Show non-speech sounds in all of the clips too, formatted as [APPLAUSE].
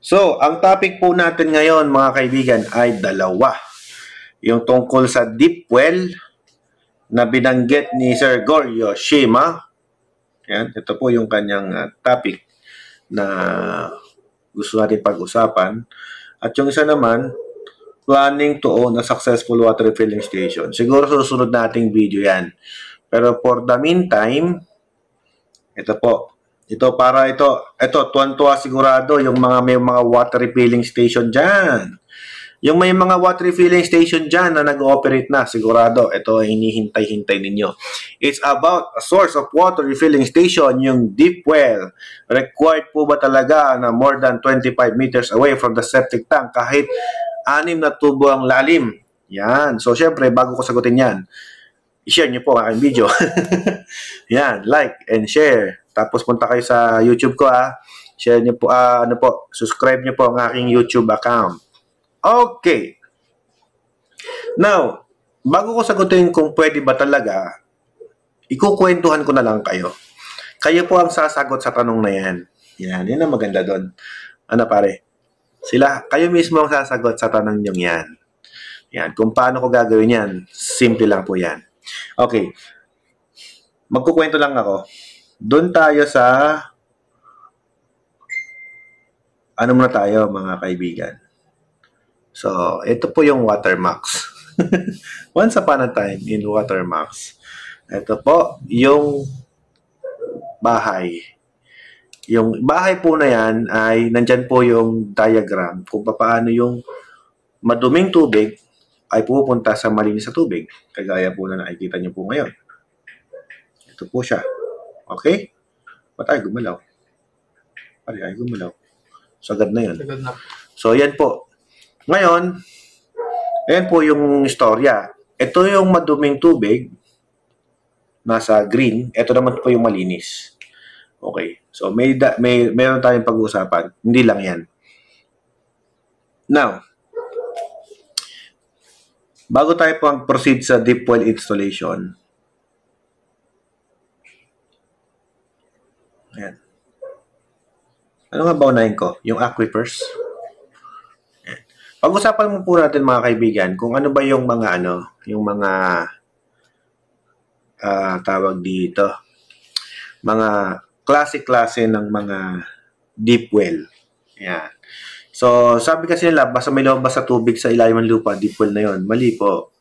So, ang topic po natin ngayon mga kaibigan ay dalawa. Yung tungkol sa deep well na binanggit ni Sir Goryo Shima. Yan, ito po yung kanyang ah, topic na gusto natin pag-usapan. At yung isa naman, planning to own a successful water filling station. Siguro susunod nating video yan. Pero for the meantime, ito po, ito para ito, ito tuwan-tuwa sigurado yung mga may mga water refilling station diyan. Yung may mga water refilling station diyan na nag-ooperate na, sigurado, ito ay hinihintay-hintay ninyo. It's about a source of water refilling station, yung deep well. Required po ba talaga na more than 25 meters away from the septic tank kahit anim na tubo ang lalim? Yan. So, syempre, bago ko sagutin yan, i-share niyo po ang video. [LAUGHS] yan, like and share. Tapos punta kayo sa YouTube ko ah. Share niyo po, ah, ano po, subscribe niyo po ang aking YouTube account. Okay. Now, bago ko sagutin kung pwede ba talaga, ikukwentuhan ko na lang kayo. Kayo po ang sasagot sa tanong na yan. Yan, yan ang maganda doon. Ano pare? Sila, kayo mismo ang sasagot sa tanong niyong yan. Yan, kung paano ko gagawin yan, simple lang po yan. Okay, magkukwento lang ako. Doon tayo sa ano muna tayo mga kaibigan. So, ito po yung watermark. [LAUGHS] Once upon a time in watermark. Ito po yung bahay. Yung bahay po na yan ay nandyan po yung diagram kung paano yung maduming tubig ay pupunta sa malinis na tubig. Kagaya po na nakikita niyo po ngayon. Ito po siya. Okay? Ba't ay gumalaw? Pare, ay gumalaw. Sagad na yun. Sagad na. So, yan po. Ngayon, ayan po yung istorya. Ito yung maduming tubig, nasa green. Ito naman po yung malinis. Okay. So, may, da, may meron tayong pag-uusapan. Hindi lang yan. Now, bago tayo po pang proceed sa deep well installation, Ano nga ba unahin ko? Yung aquifers? Pag-usapan mo po natin mga kaibigan kung ano ba yung mga ano, yung mga uh, tawag dito, mga classic klase ng mga deep well. Yan. So, sabi kasi nila, basta may lumabas sa tubig sa ilalim ng lupa, deep well na yon. Mali po.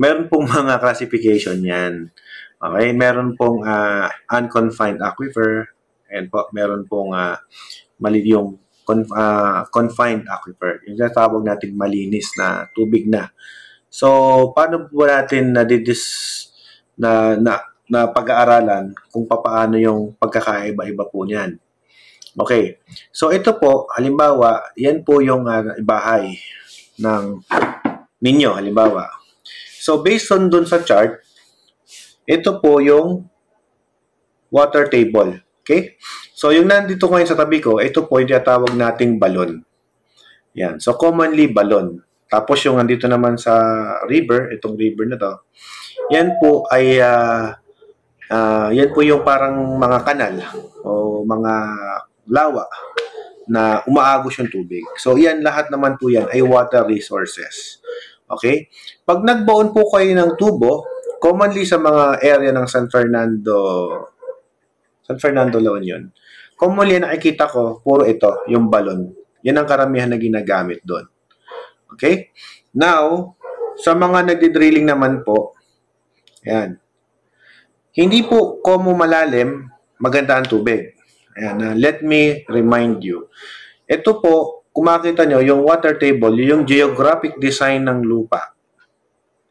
Meron pong [LAUGHS] mga classification yan. Okay, meron pong uh, unconfined aquifer, and po, meron pong uh, mali yung conf- uh, confined aquifer, yung tatawag natin malinis na tubig na. So, paano po natin nadidis na, na, na pag-aaralan kung paano yung pagkakaiba-iba po niyan? Okay. So, ito po, halimbawa, yan po yung uh, bahay ng ninyo, halimbawa. So, based on dun sa chart, ito po yung water table. Okay? So, yung nandito ngayon sa tabi ko, ito po yung tinatawag nating balon. Yan. So, commonly balon. Tapos, yung nandito naman sa river, itong river na to, yan po ay, uh, uh, yan po yung parang mga kanal o mga lawa na umaagos yung tubig. So, yan, lahat naman po yan ay water resources. Okay? Pag nagbaon po kayo ng tubo, commonly sa mga area ng San Fernando San Fernando La Union. Commonly nakikita ko, puro ito, yung balon. Yan ang karamihan na ginagamit doon. Okay? Now, sa mga nagdi-drilling naman po, ayan, hindi po komo malalim, maganda ang tubig. Ayan, uh, let me remind you. Ito po, kung makita nyo, yung water table, yung geographic design ng lupa.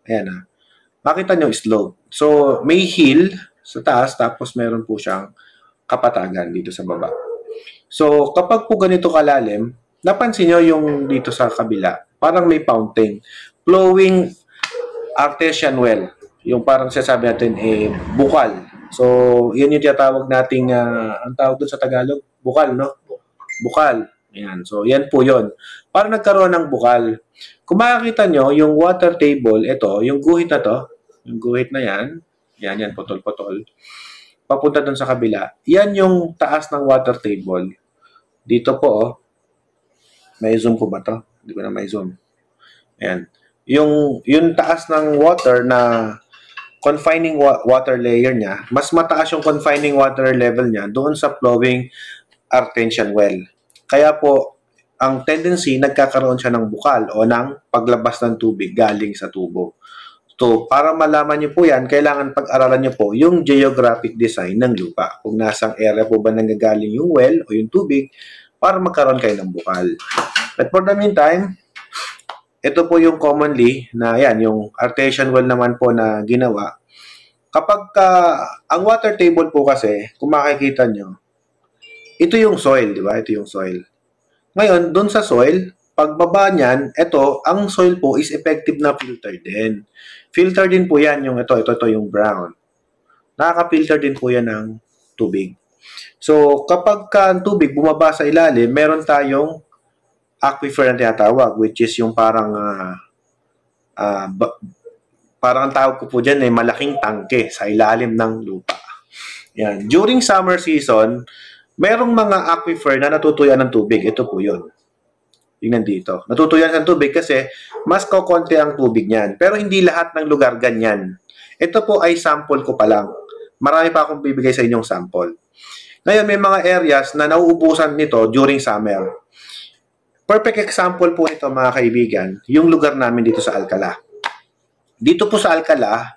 Ayan na. Uh, makita nyo, slope. So, may hill sa taas, tapos meron po siyang kapatagan dito sa baba. So, kapag po ganito kalalim, napansin nyo yung dito sa kabila, parang may fountain. Flowing artesian well. Yung parang sasabi natin, eh, bukal. So, yun yung tinatawag nating, uh, ang tawag doon sa Tagalog, bukal, no? Bukal. Ayan. So, yan po yun. Para nagkaroon ng bukal. Kung makakita nyo, yung water table, ito, yung guhit na to, yung guhit na yan, yan, yan, putol-putol papunta dun sa kabila. Yan yung taas ng water table. Dito po, oh. May zoom ko ba to? Hindi ko na may zoom. Ayan. Yung, yung taas ng water na confining wa- water layer niya, mas mataas yung confining water level niya doon sa flowing artesian well. Kaya po, ang tendency, nagkakaroon siya ng bukal o ng paglabas ng tubig galing sa tubo to para malaman niyo po yan, kailangan pag-aralan niyo po yung geographic design ng lupa. Kung nasang area po ba nanggagaling yung well o yung tubig para magkaroon kayo ng bukal. But for the meantime, ito po yung commonly na yan, yung artesian well naman po na ginawa. Kapag uh, ang water table po kasi, kung makikita nyo, ito yung soil, di ba? Ito yung soil. Ngayon, doon sa soil, pagbaba niyan, ito, ang soil po is effective na filter din. Filter din po yan, yung ito, ito, ito yung brown. Nakaka-filter din po yan ng tubig. So, kapag ka ang tubig bumaba sa ilalim, meron tayong aquifer na tinatawag, which is yung parang, uh, uh, ba, parang ang tawag ko po dyan ay eh, malaking tangke sa ilalim ng lupa. Yan. During summer season, merong mga aquifer na natutuyan ng tubig. Ito po yun. Tingnan dito. Natutuyan sa tubig kasi mas kokonti ang tubig niyan. Pero hindi lahat ng lugar ganyan. Ito po ay sample ko pa lang. Marami pa akong bibigay sa inyong sample. Ngayon, may mga areas na nauubusan nito during summer. Perfect example po ito mga kaibigan, yung lugar namin dito sa Alcala. Dito po sa Alcala,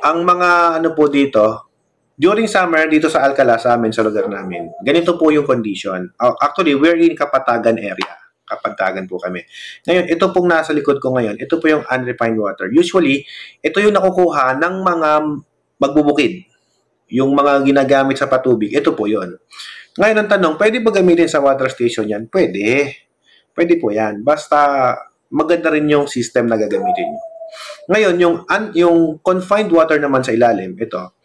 ang mga ano po dito, during summer dito sa Alcala sa amin sa lugar namin, ganito po yung condition. Oh, actually, we're in Kapatagan area kapagtagan po kami. Ngayon, ito pong nasa likod ko ngayon, ito po yung unrefined water. Usually, ito yung nakukuha ng mga magbubukid. Yung mga ginagamit sa patubig, ito po yon. Ngayon, ang tanong, pwede ba gamitin sa water station yan? Pwede. Pwede po yan. Basta maganda rin yung system na gagamitin nyo. Ngayon, yung, un, yung confined water naman sa ilalim, ito.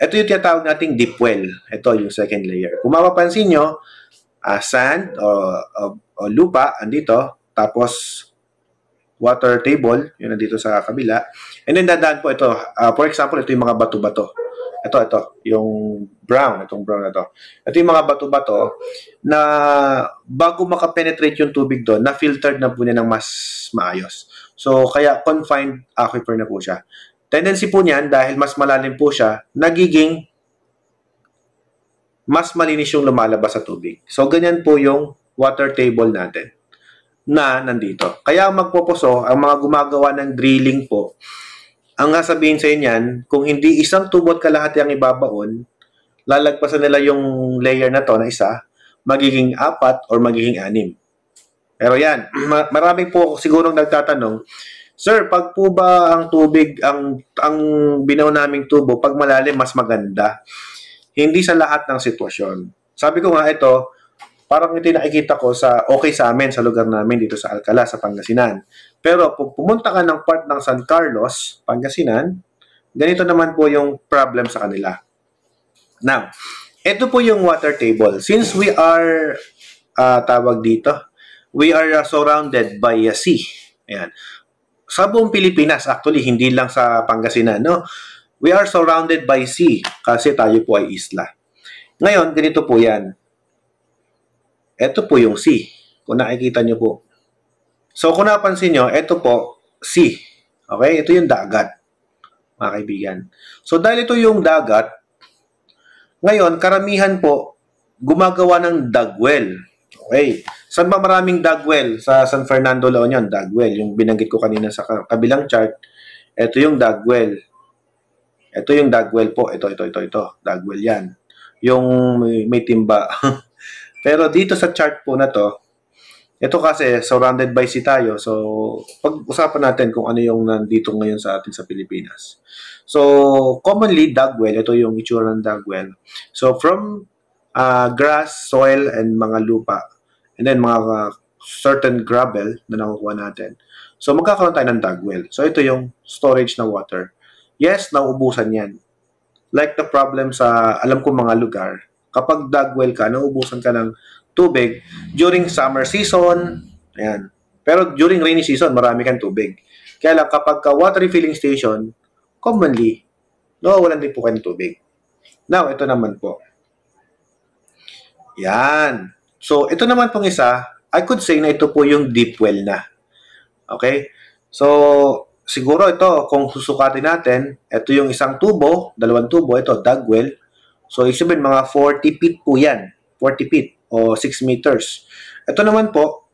Ito yung tinatawag nating deep well. Ito yung second layer. Kung mapapansin nyo, uh, sand o, o, o lupa andito tapos water table yun andito sa kabila and then dadaan po ito uh, for example ito yung mga bato-bato ito ito yung brown itong brown na to ito yung mga bato-bato na bago makapenetrate yung tubig doon na filtered na po niya ng mas maayos so kaya confined aquifer na po siya tendency po niyan dahil mas malalim po siya nagiging mas malinis yung lumalabas sa tubig. So, ganyan po yung water table natin na nandito. Kaya magpoposo, ang mga gumagawa ng drilling po, ang sabihin sa inyo kung hindi isang tubot kalahati ang ibabaon, lalagpasan nila yung layer na to na isa, magiging apat or magiging anim. Pero yan, [CLEARS THROAT] marami po sigurong nagtatanong, Sir, pag po ba ang tubig, ang, ang binaw naming tubo, pag malalim, mas maganda? Hindi sa lahat ng sitwasyon. Sabi ko nga ito, parang ito nakikita ko sa okay sa amin sa lugar namin dito sa Alcala sa Pangasinan. Pero kung pumunta ka ng part ng San Carlos, Pangasinan, ganito naman po yung problem sa kanila. Now, ito po yung water table. Since we are uh, tawag dito, we are uh, surrounded by a sea. Ayan. Sa buong Pilipinas, actually, hindi lang sa Pangasinan, no? We are surrounded by sea kasi tayo po ay isla. Ngayon, ganito po yan. Ito po yung sea. Kung nakikita nyo po. So, kung napansin nyo, ito po, sea. Okay? Ito yung dagat, mga kaibigan. So, dahil ito yung dagat, ngayon, karamihan po, gumagawa ng dagwell. Okay. Saan ba maraming dagwell? Sa San Fernando La Union, dagwell. Yung binanggit ko kanina sa kabilang chart, ito yung dagwell. Ito yung dagwell po. Ito, ito, ito, ito. Dagwell yan. Yung may timba. [LAUGHS] Pero dito sa chart po na to, ito kasi surrounded by sea tayo. So, pag-usapan natin kung ano yung nandito ngayon sa atin sa Pilipinas. So, commonly dugwell, ito yung itsura ng dugwell. So, from uh, grass, soil, and mga lupa. And then, mga uh, certain gravel na nakukuha natin. So, magkakaroon tayo ng dugwell. So, ito yung storage na water. Yes, nauubusan yan. Like the problem sa, alam ko mga lugar, kapag dug ka, nauubusan ka ng tubig during summer season. Ayan. Pero during rainy season, marami kang tubig. Kaya lang kapag ka water refilling station, commonly, nawawalan din po kayo ng tubig. Now, ito naman po. Yan. So, ito naman pong isa, I could say na ito po yung deep well na. Okay? So, siguro ito, kung susukatin natin, ito yung isang tubo, dalawang tubo, ito, dug So, So, isipin mga 40 feet po yan. 40 feet o 6 meters. Ito naman po,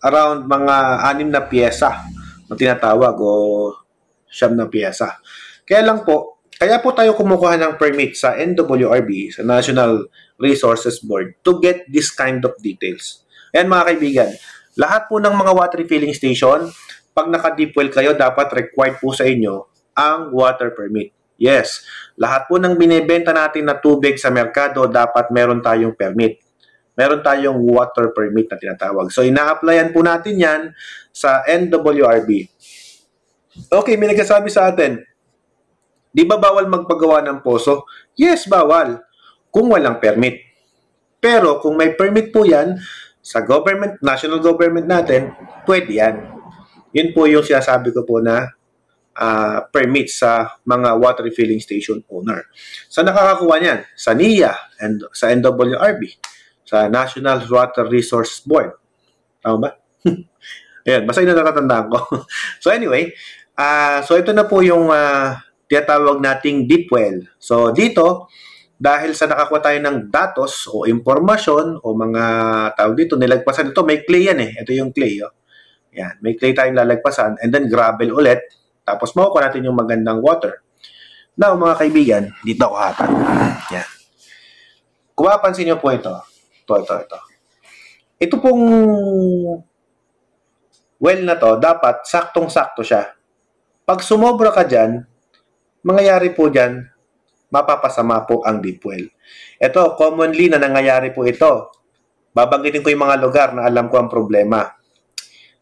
around mga anim na piyesa na tinatawag o 7 na piyesa. Kaya lang po, kaya po tayo kumukuha ng permit sa NWRB, sa National Resources Board, to get this kind of details. Ayan mga kaibigan, lahat po ng mga water filling station, pag naka-deep well kayo, dapat required po sa inyo ang water permit. Yes, lahat po ng binebenta natin na tubig sa merkado, dapat meron tayong permit. Meron tayong water permit na tinatawag. So, ina-applyan po natin yan sa NWRB. Okay, may nagsasabi sa atin, di ba bawal magpagawa ng poso? Yes, bawal. Kung walang permit. Pero kung may permit po yan, sa government, national government natin, pwede yan. Yun po yung sinasabi ko po na uh, permit sa mga water refilling station owner. Sa nakakakuha niyan? Sa NIA and sa NWRB, sa National Water Resource Board. Tama ba? [LAUGHS] Ayan, basta yun natatandaan ko. [LAUGHS] so anyway, uh, so ito na po yung uh, tinatawag nating deep well. So dito, dahil sa nakakuha tayo ng datos o impormasyon o mga tawag dito, nilagpasan ito, may clay yan eh. Ito yung clay. Oh. Yan, may clay tayong lalagpasan and then gravel ulit. Tapos makukuha natin yung magandang water. Now, mga kaibigan, dito ako hatan. Yan. Kung mapapansin nyo po ito, ito, ito, ito. Ito pong well na to, dapat saktong-sakto siya. Pag sumobra ka dyan, mangyayari po dyan, mapapasama po ang deep well. Ito, commonly na nangyayari po ito. Babanggitin ko yung mga lugar na alam ko ang problema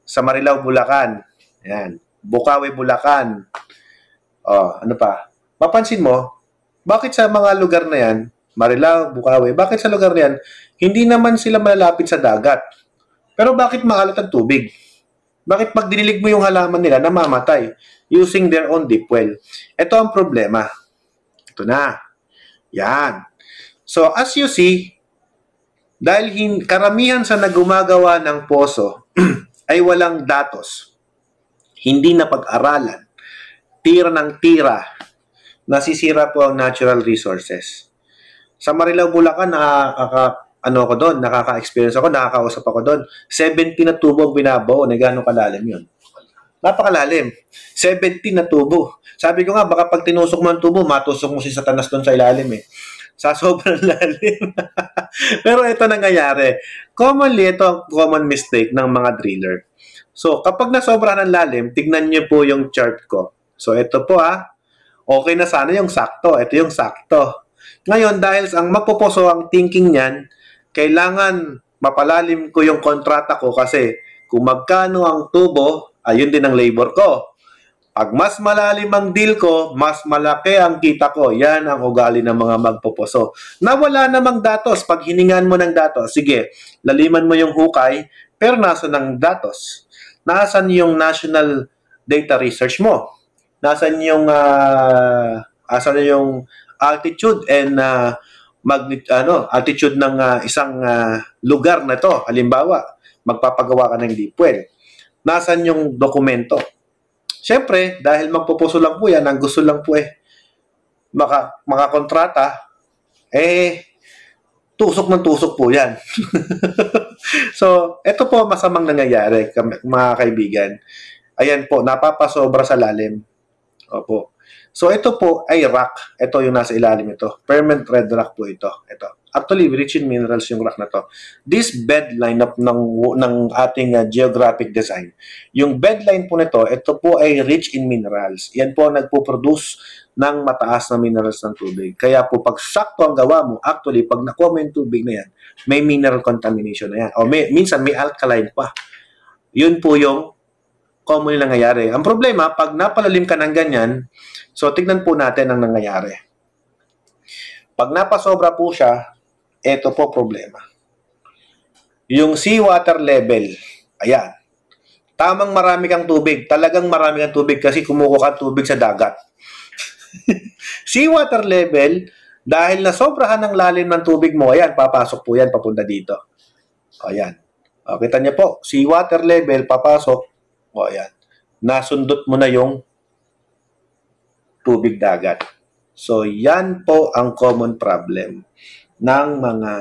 sa Marilao, Bulacan. Ayan. Bukawi, Bulacan. Oh, ano pa? Mapansin mo, bakit sa mga lugar na yan, Marilao, Bukawi, bakit sa lugar na yan, hindi naman sila malalapit sa dagat. Pero bakit maalat ang tubig? Bakit pag dinilig mo yung halaman nila, namamatay using their own deep well? Ito ang problema. Ito na. Yan. So, as you see, dahil hin- karamihan sa nagumagawa ng poso, [CLEARS THROAT] ay walang datos, hindi na pag-aralan, tira ng tira, nasisira po ang natural resources. Sa Marilao, Bulacan, nakaka, ano ako doon, nakaka-experience ako, nakakausap ako doon. 70 na tubo ang binabaw, na ano, gano'ng kalalim yun. Napakalalim. 70 na tubo. Sabi ko nga, baka pag tinusok mo ang tubo, matusok mo si satanas doon sa ilalim eh sa sobrang [LAUGHS] lalim. Pero ito nangyayari. Commonly, ito ang common mistake ng mga driller. So, kapag na nasobra ng lalim, tignan nyo po yung chart ko. So, ito po ha. Ah. Okay na sana yung sakto. Ito yung sakto. Ngayon, dahil ang magpupuso ang thinking niyan, kailangan mapalalim ko yung kontrata ko kasi kung magkano ang tubo, ayun din ang labor ko. Pag mas malalim ang deal ko, mas malaki ang kita ko. Yan ang ugali ng mga magpoposo. Nawala namang datos. Pag hiningan mo ng datos, sige, laliman mo yung hukay, pero nasa ng datos? Nasaan yung national data research mo? Nasaan yung uh, asan yung altitude and uh, magnit ano altitude ng uh, isang uh, lugar na to halimbawa magpapagawa ka ng deep well. Nasaan yung dokumento Siyempre, dahil magpupuso lang po yan, ang gusto lang po eh, maka, makakontrata, eh, tusok ng tusok po yan. [LAUGHS] so, ito po masamang nangyayari, mga kaibigan. Ayan po, napapasobra sa lalim. Opo. So, ito po ay rock. Ito yung nasa ilalim ito. Permanent red rock po ito. Ito. Actually, rich in minerals yung rock na to. This bed line ng, ng ating uh, geographic design, yung bed line po nito, ito po ay rich in minerals. Yan po nagpo-produce ng mataas na minerals ng tubig. Kaya po, pag sakto ang gawa mo, actually, pag nakuha mo yung tubig na yan, may mineral contamination na yan. O may, minsan, may alkaline pa. Yun po yung commonly nangyayari. Ang problema, pag napalalim ka ng ganyan, so tignan po natin ang nangyayari. Pag napasobra po siya, ito po problema. Yung seawater level, ayan, tamang marami kang tubig. Talagang marami kang tubig kasi kumukuha kang tubig sa dagat. [LAUGHS] seawater level, dahil na sobrahan ng lalim ng tubig mo, ayan, papasok po yan papunta dito. Ayan. O, ah, kita niyo po, seawater level, papasok. O, ayan. Nasundot mo na yung tubig dagat. So, yan po ang common problem ng mga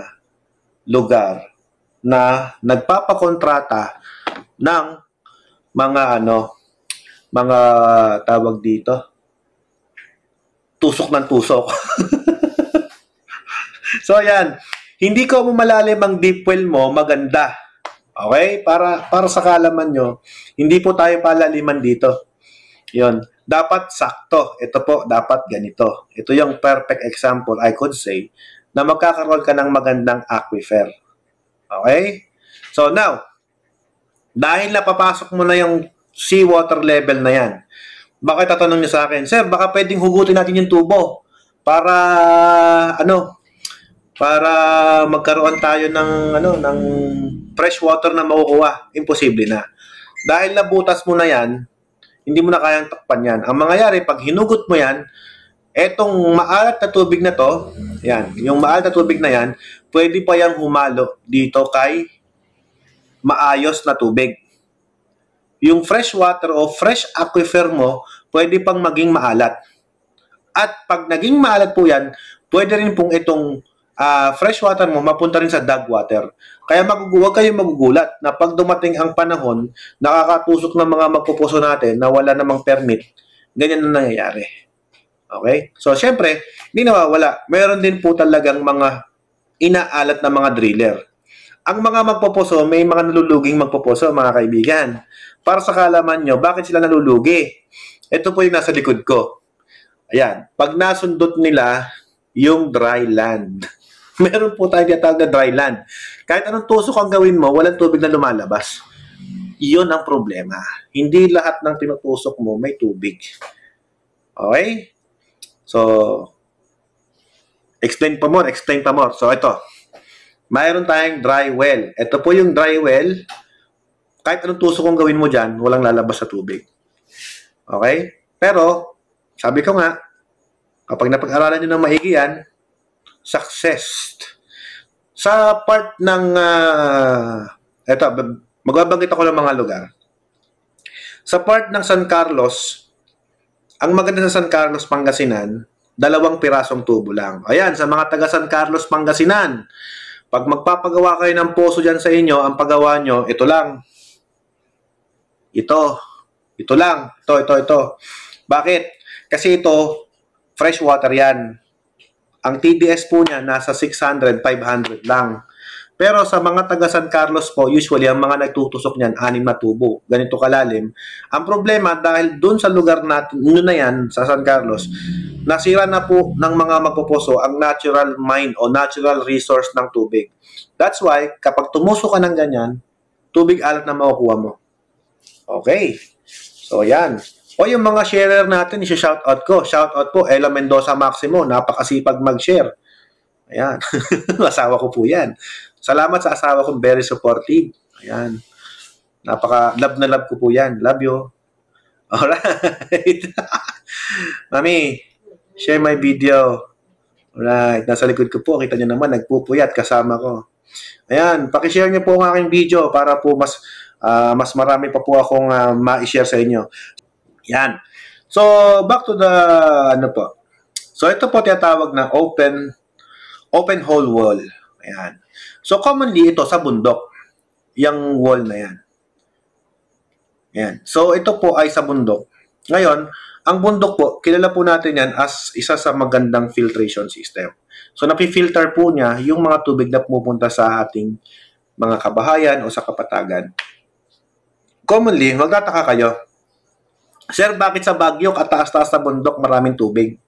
lugar na nagpapakontrata ng mga ano mga tawag dito tusok ng tusok [LAUGHS] so yan hindi ko mo malalim ang deep well mo maganda okay para para sa kalaman nyo hindi po tayo palaliman dito yon dapat sakto ito po dapat ganito ito yung perfect example i could say na magkakaroon ka ng magandang aquifer. Okay? So now, dahil napapasok mo na yung seawater level na yan, bakit tatanong niyo sa akin, Sir, baka pwedeng hugutin natin yung tubo para, ano, para magkaroon tayo ng, ano, ng fresh water na makukuha. Imposible na. Dahil nabutas mo na yan, hindi mo na kayang takpan yan. Ang mangyayari, pag hinugot mo yan, Etong maalat na tubig na to, yan, yung maalat na tubig na yan, pwede pa yang humalo dito kay maayos na tubig. Yung fresh water o fresh aquifer mo, pwede pang maging maalat. At pag naging maalat po yan, pwede rin pong itong uh, fresh water mo mapunta rin sa dog water. Kaya maguguwag kayo magugulat na pag dumating ang panahon, nakakatusok ng mga magpupuso natin na wala namang permit, ganyan na nangyayari. Okay? So, syempre, hindi nawawala. Meron din po talagang mga inaalat na mga driller. Ang mga magpoposo, may mga naluluging magpoposo, mga kaibigan. Para sa kalaman nyo, bakit sila nalulugi? Ito po yung nasa likod ko. Ayan. Pag nasundot nila, yung dry land. [LAUGHS] Meron po tayong tinatawag na dry land. Kahit anong tusok ang gawin mo, walang tubig na lumalabas. Iyon ang problema. Hindi lahat ng tinutusok mo may tubig. Okay? So, explain pa more, explain pa more. So, ito. Mayroon tayong dry well. Ito po yung dry well. Kahit anong tusok kong gawin mo dyan, walang lalabas sa tubig. Okay? Pero, sabi ko nga, kapag napag-aralan nyo ng maigi yan, success. Sa part ng, uh, eto, magbabanggit ako ng mga lugar. Sa part ng San Carlos, ang maganda sa San Carlos, Pangasinan, dalawang pirasong tubo lang. Ayan, sa mga taga San Carlos, Pangasinan, pag magpapagawa kayo ng poso dyan sa inyo, ang paggawa nyo, ito lang. Ito. Ito lang. Ito, ito, ito. Bakit? Kasi ito, fresh water yan. Ang TDS po niya, nasa 600, 500 lang. Pero sa mga taga San Carlos po, usually ang mga nagtutusok niyan, anim na tubo, ganito kalalim. Ang problema dahil doon sa lugar natin, noon na yan, sa San Carlos, nasira na po ng mga magpuposo ang natural mine o natural resource ng tubig. That's why, kapag tumuso ka ng ganyan, tubig alat na makukuha mo. Okay. So, yan. O yung mga sharer natin, isi-shoutout ko. Shoutout po, Ella Mendoza Maximo. Napakasipag mag-share. Ayan. [LAUGHS] Asawa ko po yan. Salamat sa asawa kong very supportive. Ayan. Napaka, love na love ko po yan. Love you. Alright. [LAUGHS] Mami, share my video. Alright. Nasa likod ko po. Kita nyo naman, nagpupuyat kasama ko. Ayan, pakishare niyo po ang aking video para po mas uh, mas marami pa po akong uh, ma-share sa inyo. Yan. So, back to the ano po. So, ito po tinatawag na open open whole wall. Ayan. So commonly ito sa bundok, yung wall na yan. Ayan. So ito po ay sa bundok. Ngayon, ang bundok po, kilala po natin yan as isa sa magandang filtration system. So napifilter po niya yung mga tubig na pumupunta sa ating mga kabahayan o sa kapatagan. Commonly, magtataka kayo, Sir, bakit sa Baguio, at taas taas sa bundok, maraming tubig?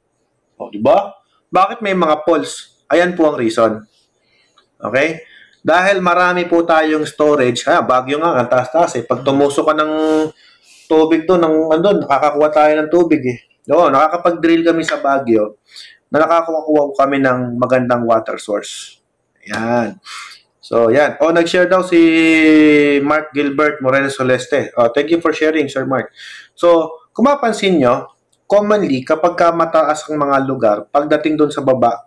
O, di ba? Bakit may mga falls? Ayan po ang reason. Okay? Dahil marami po tayong storage, ha, bagyo nga, ang taas-taas eh. Pag tumusok ka ng tubig doon, ng, ano, nakakakuha tayo ng tubig eh. Oo, nakakapag-drill kami sa bagyo na nakakakuha kami ng magandang water source. Yan. So, yan. O, oh, nag-share daw si Mark Gilbert Moreno Soleste. Oh, thank you for sharing, Sir Mark. So, kung mapansin nyo, commonly, kapag mataas ang mga lugar, pagdating doon sa baba,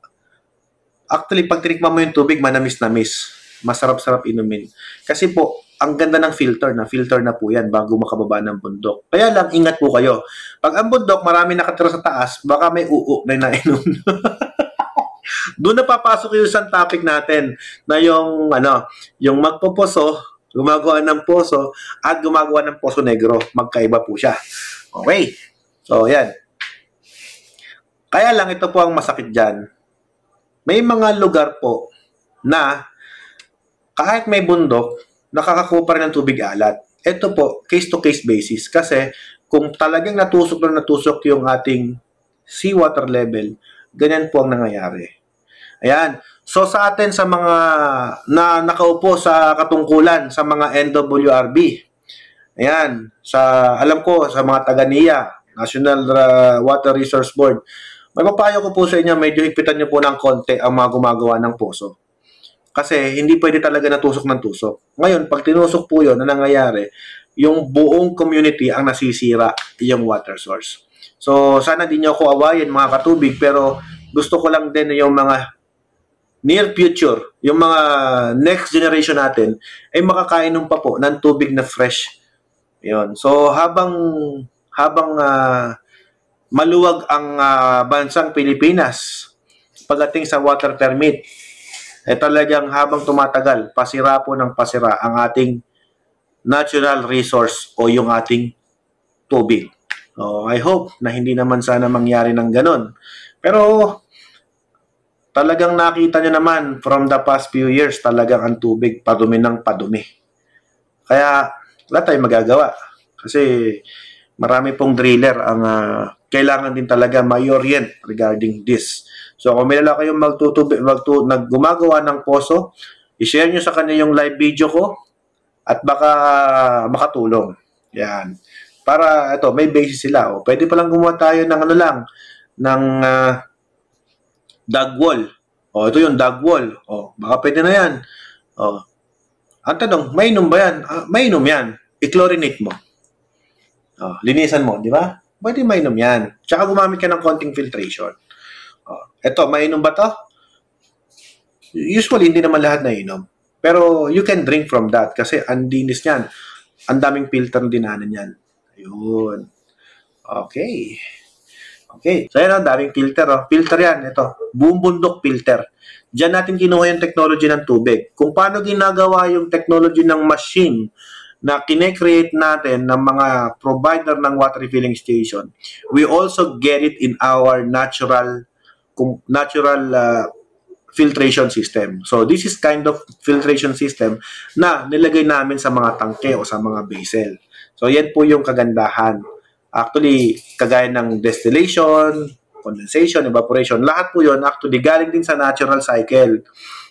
Actually, pag tinikman mo yung tubig, manamis namis Masarap-sarap inumin. Kasi po, ang ganda ng filter na filter na po yan bago makababa ng bundok. Kaya lang, ingat po kayo. Pag ang bundok, marami nakatira sa taas, baka may uu na nainom. [LAUGHS] Doon na papasok yung isang topic natin na yung, ano, yung magpupuso, gumagawa ng puso, at gumagawa ng puso negro. Magkaiba po siya. Okay. So, yan. Kaya lang, ito po ang masakit dyan may mga lugar po na kahit may bundok, nakakakupa rin ng tubig alat. Ito po, case-to-case -case basis. Kasi kung talagang natusok na natusok yung ating seawater level, ganyan po ang nangyayari. Ayan. So sa atin sa mga na nakaupo sa katungkulan sa mga NWRB. Ayan, sa alam ko sa mga taga NIA, National uh, Water Resource Board. Magpapayo ko po sa inyo, medyo ipitan nyo po ng konti ang mga gumagawa ng puso. Kasi hindi pwede talaga natusok ng tusok. Ngayon, pag tinusok po yun, na nangyayari, yung buong community ang nasisira yung water source. So, sana din nyo ako awayin mga katubig, pero gusto ko lang din yung mga near future, yung mga next generation natin, ay makakain makakainom pa po ng tubig na fresh. Yun. So, habang habang uh, maluwag ang uh, bansang Pilipinas pagdating sa water permit. Eh talagang habang tumatagal, pasira po ng pasira ang ating natural resource o yung ating tubig. Oh, I hope na hindi naman sana mangyari ng ganun. Pero talagang nakita nyo naman from the past few years, talagang ang tubig padumi ng padumi. Kaya wala tayong magagawa. Kasi marami pong driller ang uh, kailangan din talaga ma-orient regarding this. So kung may lalaki kayong magtutubi, magtu, naggumagawa ng poso, i-share nyo sa kanya yung live video ko at baka makatulong. Yan. Para ito, may basis sila. O, pwede palang gumawa tayo ng ano lang, ng uh, dog wall. O, ito yung dog wall. O, baka pwede na yan. O, ang tanong, mainom ba yan? may ah, mainom yan. I-chlorinate mo. O, linisan mo, di ba? pwede mainom yan. Tsaka gumamit ka ng konting filtration. Oh, eto, mainom ba to? Usually, hindi naman lahat nainom. Pero you can drink from that kasi ang dinis niyan. Ang daming filter na dinanan niyan. Ayun. Okay. Okay. So, yan, ang daming filter. Oh. Filter yan. Ito. Buong filter. Diyan natin kinuha yung technology ng tubig. Kung paano ginagawa yung technology ng machine na kine-create natin ng mga provider ng water refilling station, we also get it in our natural natural uh, filtration system. So this is kind of filtration system na nilagay namin sa mga tangke o sa mga basil. So yan po yung kagandahan. Actually, kagaya ng distillation, condensation, evaporation, lahat po yon actually galing din sa natural cycle.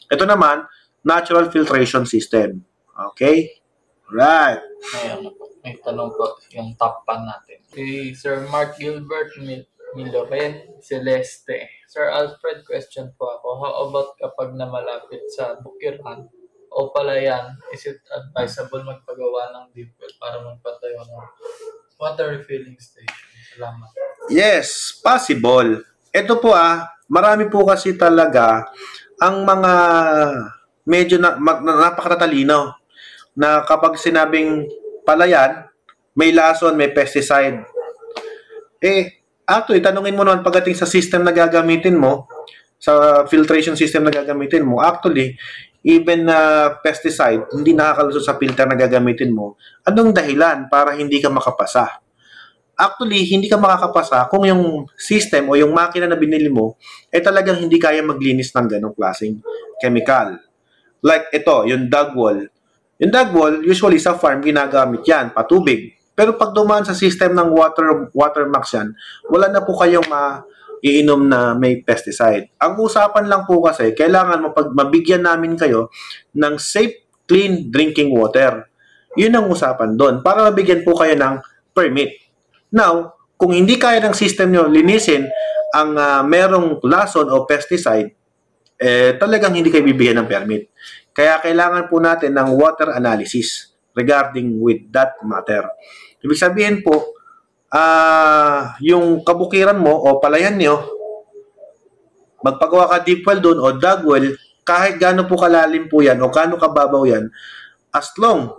Ito naman, natural filtration system. Okay? Right. Ayun po. May tanong po yung top pan natin. Kay Sir Mark Gilbert Mil Miloren Celeste. Sir Alfred, question po ako. How about kapag na malapit sa bukiran o palayan, is it advisable magpagawa ng deep well para magpatayo ng water refilling station? Salamat. Yes, possible. Ito po ah, marami po kasi talaga ang mga medyo na, mag, napakatalino na kapag sinabing palayan, may lason, may pesticide. Eh, actually, tanungin mo naman pagdating sa system na gagamitin mo, sa filtration system na gagamitin mo, actually, even na uh, pesticide, hindi nakakalusot sa filter na gagamitin mo, anong dahilan para hindi ka makapasa? Actually, hindi ka makakapasa kung yung system o yung makina na binili mo ay eh, talagang hindi kaya maglinis ng ganong klaseng chemical. Like ito, yung dog yung dog usually sa farm, ginagamit yan, patubig. Pero pag dumaan sa system ng water, water max yan, wala na po kayong ma iinom na may pesticide. Ang usapan lang po kasi, kailangan mapag mabigyan namin kayo ng safe, clean drinking water. Yun ang usapan doon para mabigyan po kayo ng permit. Now, kung hindi kaya ng system nyo linisin ang uh, merong lason o pesticide, eh, talagang hindi kayo bibigyan ng permit. Kaya kailangan po natin ng water analysis regarding with that matter. Ibig sabihin po, uh, yung kabukiran mo o palayan nyo, magpagawa ka deep well doon o dug well, kahit gaano po kalalim po yan o gaano kababaw yan, as long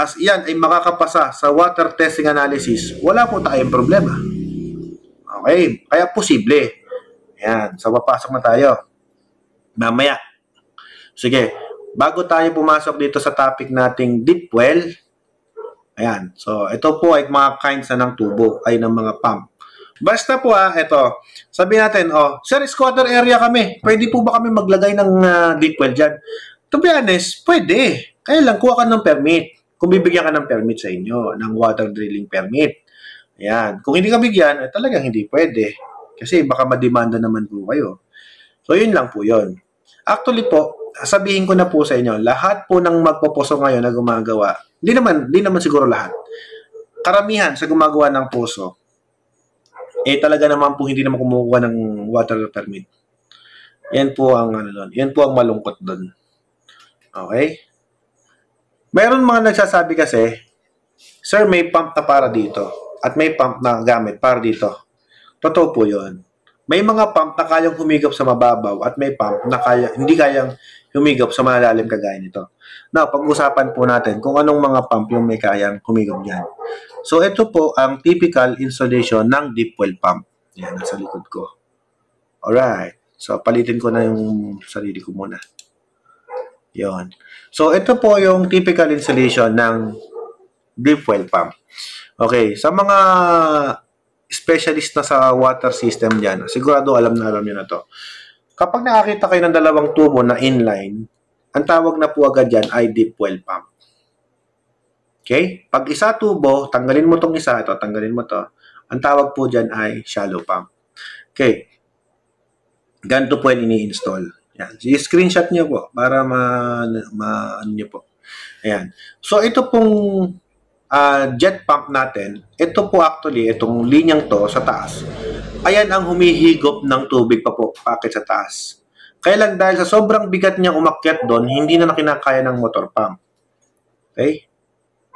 as yan ay makakapasa sa water testing analysis, wala po tayong problema. Okay, kaya posible. Yan, so papasok na tayo. Mamaya. Sige, bago tayo pumasok dito sa topic nating deep well, ayan, so ito po ay mga kinds na ng tubo, ay ng mga pump. Basta po ha, ah, ito, sabi natin, oh, sir, squatter area kami, pwede po ba kami maglagay ng uh, deep well dyan? To be honest, pwede. Kaya lang, kuha ka ng permit. Kung bibigyan ka ng permit sa inyo, ng water drilling permit. Ayan. Kung hindi ka bigyan, eh, talagang hindi pwede. Kasi baka mademanda naman po kayo. So, yun lang po yun. Actually po, sabihin ko na po sa inyo, lahat po ng magpoposo ngayon na gumagawa, hindi naman, hindi naman siguro lahat. Karamihan sa gumagawa ng poso, eh talaga naman po hindi naman kumukuha ng water permit. Yan po ang ano doon. Yan po ang malungkot doon. Okay? Meron mga nagsasabi kasi, Sir, may pump na para dito. At may pump na gamit para dito. Totoo po yun. May mga pump na kayang humigop sa mababaw at may pump na kaya, hindi kayang humigop sa malalim kagaya nito. Now, pag-usapan po natin kung anong mga pump yung may kayang humigop dyan. So, ito po ang typical installation ng deep well pump. Yan, nasa likod ko. Alright. So, palitin ko na yung sarili ko muna. Yon. So, ito po yung typical installation ng deep well pump. Okay, sa mga specialist na sa water system dyan, sigurado alam na alam nyo na to. Kapag nakakita kayo ng dalawang tubo na inline, ang tawag na po agad dyan ay deep well pump. Okay? Pag isa tubo, tanggalin mo tong isa, ito, tanggalin mo to. Ang tawag po dyan ay shallow pump. Okay. Ganito po yan ini-install. Yan. I-screenshot nyo po para ma, ma ano nyo po. Ayan. So, ito pong uh, jet pump natin, ito po actually, itong linyang to sa taas, ayan ang humihigop ng tubig pa po, packet sa taas. Kaya lang dahil sa sobrang bigat niya umakyat doon, hindi na, na ng motor pump. Okay?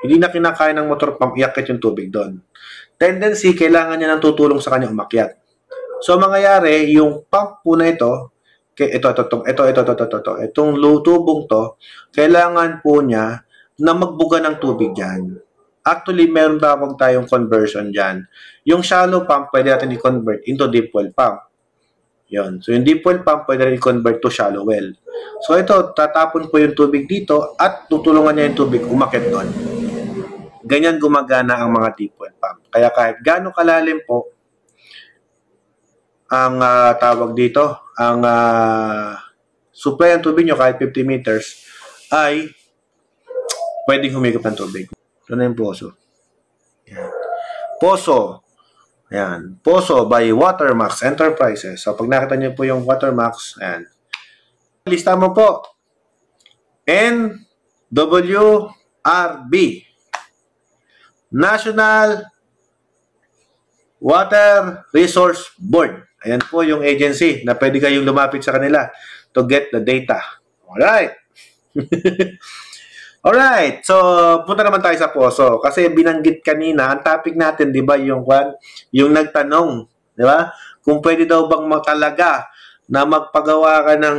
Hindi na kinakaya ng motor pump, iakyat yung tubig doon. Tendency, kailangan niya ng tutulong sa kanya umakyat. So, mangyayari, yung pump po na ito, ito, ito, ito, ito, ito, ito, ito, ito, itong tubong to, kailangan po niya na magbuga ng tubig dyan. Actually, meron ba akong tayong conversion dyan? Yung shallow pump, pwede natin i-convert into deep well pump. Yun. So, yung deep well pump, pwede rin i-convert to shallow well. So, ito, tatapon po yung tubig dito at tutulungan niya yung tubig umakit doon. Ganyan gumagana ang mga deep well pump. Kaya kahit gaano kalalim po, ang uh, tawag dito, ang uh, supply ng tubig nyo kahit 50 meters, ay pwedeng humigop ng tubig. Ito ano na yung Poso. Yan. Poso. Ayan. Poso by Watermax Enterprises. So, pag nakita nyo po yung Watermax, ayan. Lista mo po. NWRB. National Water Resource Board. Ayan po yung agency na pwede kayong lumapit sa kanila to get the data. Alright. [LAUGHS] Alright, so punta naman tayo sa poso. Kasi binanggit kanina, ang topic natin, di ba, yung, yung nagtanong, di ba? Kung pwede daw bang talaga na magpagawa ka ng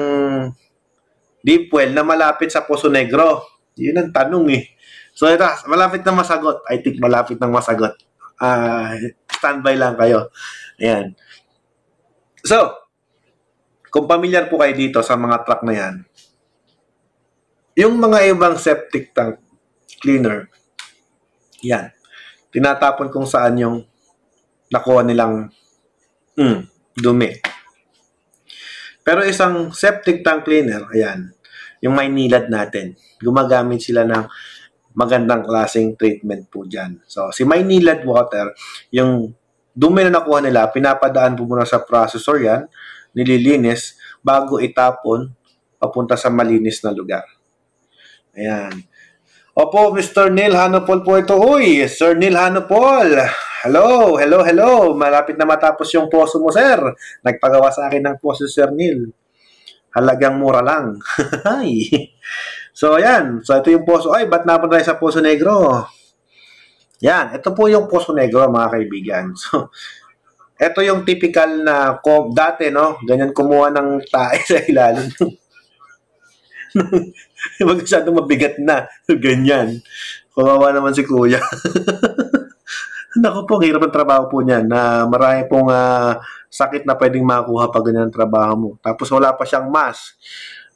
deep well na malapit sa Poso Negro. Yun ang tanong eh. So ito, malapit na masagot. I think malapit na masagot. Uh, standby lang kayo. Ayan. So, kung pamilyar po kayo dito sa mga truck na yan, yung mga ibang septic tank cleaner, yan, tinatapon kung saan yung nakuha nilang mm, dumi. Pero isang septic tank cleaner, ayan, yung may nilad natin, gumagamit sila ng magandang klaseng treatment po dyan. So, si may nilad water, yung dumi na nakuha nila, pinapadaan po muna sa processor yan, nililinis, bago itapon papunta sa malinis na lugar. Ayan. Opo, Mr. Neil Hanopol po ito. Uy, Sir Neil Hanopol. Hello, hello, hello. Malapit na matapos yung poso mo, sir. Nagpagawa sa akin ng poso, Sir Neil. Halagang mura lang. [LAUGHS] so, ayan. So, ito yung poso. Ay, ba't napunta tayo sa poso negro? Yan. Ito po yung poso negro, mga kaibigan. [LAUGHS] So, ito yung typical na dati, no? Ganyan kumuha ng tae [LAUGHS] sa ilalim. [LAUGHS] Masyadong mabigat na. [LAUGHS] Ganyan. Kawawa naman si kuya. [LAUGHS] Naku po, hirap ang trabaho po niyan. Na marami pong uh, sakit na pwedeng makuha pag ganyan ang trabaho mo. Tapos wala pa siyang mask.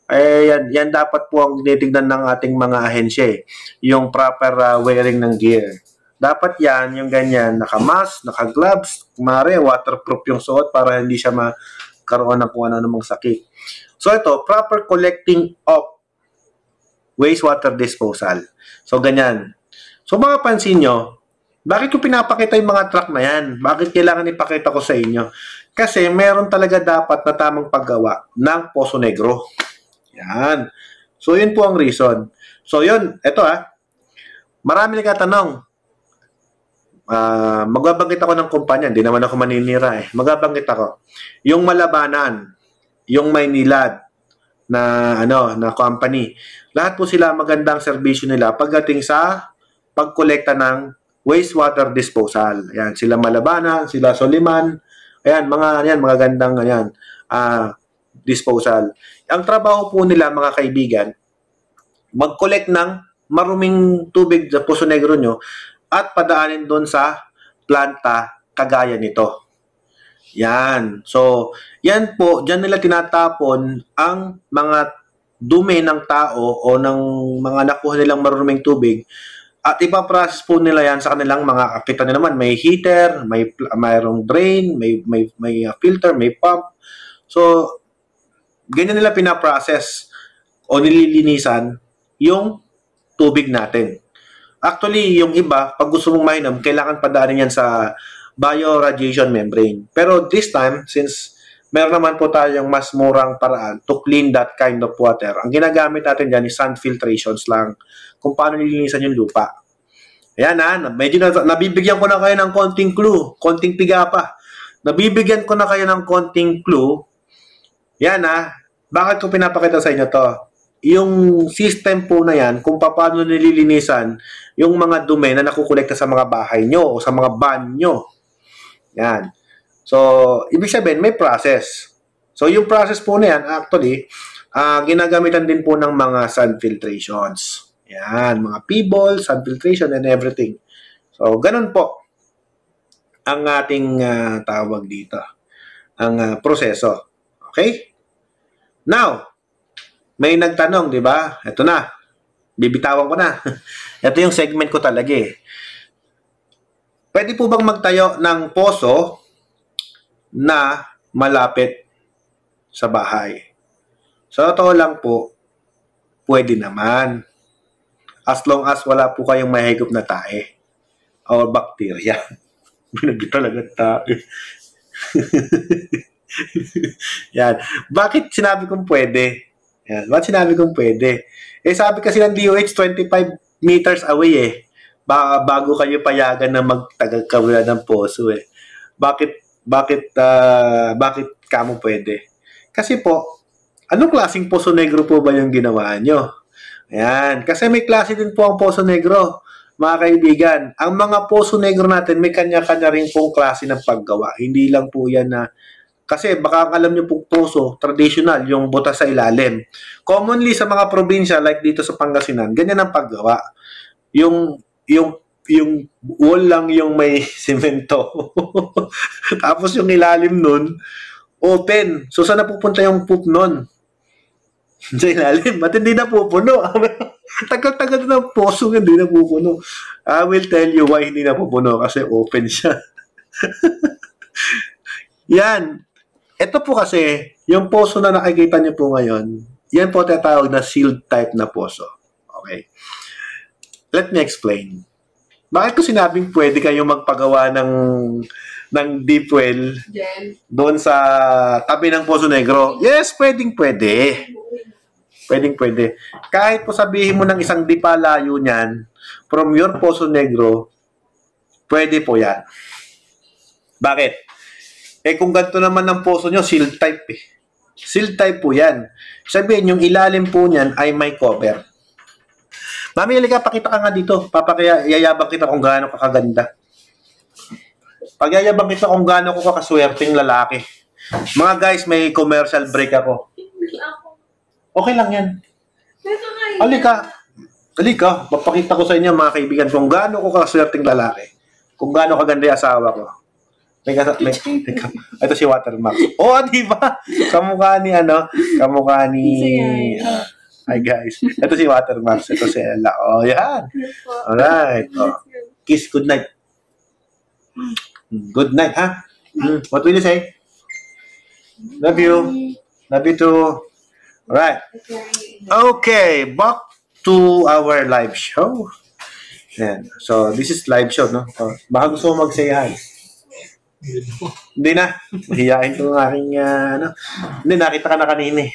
Eh, yan, yan dapat po ang tinitignan ng ating mga ahensya eh. Yung proper uh, wearing ng gear. Dapat yan, yung ganyan, naka-mask, naka-gloves, mare, waterproof yung suot para hindi siya makaroon ng kung ano namang sakit. So ito, proper collecting of wastewater disposal. So, ganyan. So, mga pansin nyo, bakit ko pinapakita yung mga truck na yan? Bakit kailangan ipakita ko sa inyo? Kasi meron talaga dapat na tamang paggawa ng Poso Negro. Yan. So, yun po ang reason. So, yun. Ito ah. Marami na katanong. Uh, ah, magbabanggit ako ng kumpanya. Hindi naman ako maninira eh. Magbabanggit ako. Yung Malabanan, yung Maynilad, na ano na company. Lahat po sila magandang serbisyo nila pagdating sa pagkolekta ng wastewater disposal. Ayan, sila Malabana, sila Soliman. Ayan, mga ayan, mga gandang ayan, uh, disposal. Ang trabaho po nila mga kaibigan, mag-collect ng maruming tubig sa Puso Negro nyo at padaanin doon sa planta kagaya nito. Yan. So, yan po, dyan nila tinatapon ang mga dumi ng tao o ng mga nakuha nilang maruming tubig at ipaprocess po nila yan sa kanilang mga kita na naman may heater, may mayroong drain, may may may uh, filter, may pump. So ganyan nila pinaprocess o nililinisan yung tubig natin. Actually, yung iba, pag gusto mong mainom, kailangan padaanin yan sa bioradiation membrane. Pero this time, since meron naman po tayong mas murang paraan to clean that kind of water. Ang ginagamit natin dyan is sand filtrations lang, kung paano nilinisan yung lupa. Ayan ah, na, medyo na, nabibigyan ko na kayo ng konting clue, konting piga pa. Nabibigyan ko na kayo ng konting clue. Yan na, ah, bakit ko pinapakita sa inyo to? Yung system po na yan, kung paano nililinisan yung mga dumi na nakukulekta sa mga bahay nyo o sa mga ban nyo. Yan. So, ibig sabihin, may process. So, yung process po na yan, actually, uh, ginagamitan din po ng mga sun filtrations. Yan, mga p-ball, sun filtration, and everything. So, ganun po ang ating uh, tawag dito, ang uh, proseso. Okay? Now, may nagtanong, di ba? Ito na. Bibitawan ko na. Ito [LAUGHS] yung segment ko talaga eh. Pwede po bang magtayo ng poso na malapit sa bahay. Sa totoo lang po, pwede naman. As long as wala po kayong mahigop na tae or bacteria. Binagyo [LAUGHS] talaga tae. [LAUGHS] Yan. Bakit sinabi kong pwede? Yan. Bakit sinabi kong pwede? Eh sabi kasi ng DOH 25 meters away eh. Ba bago kayo payagan na magtagal ka wala ng poso eh. Bakit bakit uh, bakit kamo pwede? Kasi po, anong klaseng Poso Negro po ba yung ginawa nyo? Ayan, kasi may klase din po ang Poso Negro. Mga kaibigan, ang mga Poso Negro natin may kanya-kanya rin pong klase ng paggawa. Hindi lang po yan na kasi baka alam nyo pong poso, traditional, yung butas sa ilalim. Commonly sa mga probinsya like dito sa Pangasinan, ganyan ang paggawa. Yung yung yung wall lang yung may semento. [LAUGHS] [LAUGHS] Tapos yung ilalim nun, open. So saan napupunta yung poop nun? [LAUGHS] Sa ilalim. At hindi napupuno? Tagal-tagal na poso hindi napupuno. I will tell you why hindi napupuno. Kasi open siya. Yan. Ito po kasi, yung poso na nakikita niyo po ngayon, yan po tatawag na sealed type na poso. Okay. Let me explain. Bakit ko sinabing pwede kayong magpagawa ng ng deep well doon sa tabi ng Pozo Negro? Yes, pwedeng pwede. Pwedeng pwede. Kahit po sabihin mo ng isang di layo niyan, from your Pozo Negro, pwede po yan. Bakit? Eh kung ganito naman ang poso nyo, seal type eh. Seal type po yan. Sabihin, yung ilalim po niyan ay may cover. Mami, halika, pakita ka nga dito. Papakayayabang kita kung gaano ka kaganda. Pagyayabang kita kung gaano ko kakaswerteng lalaki. Mga guys, may commercial break ako. Okay lang yan. Halika. Halika, papakita ko sa inyo mga kaibigan kung gaano ko kakaswerteng lalaki. Kung gaano kaganda yung asawa ko. May kasa, may, teka, ito si Watermark. Oo, oh, di ba? Kamukha ni ano, kamukha ni... Uh, Hi guys. Ito si Watermark. Ito si Ella. Oh, yan. Alright. Oh. Kiss, good night. Good night, ha? Huh? What will you say? Love you. Love you too. Alright. Okay, back to our live show. Yan. So, this is live show, no? Oh, baka gusto mo magsayahan. Hindi na. Hiyain ko ng aking, uh, ano. Hindi, nakita ka na kanina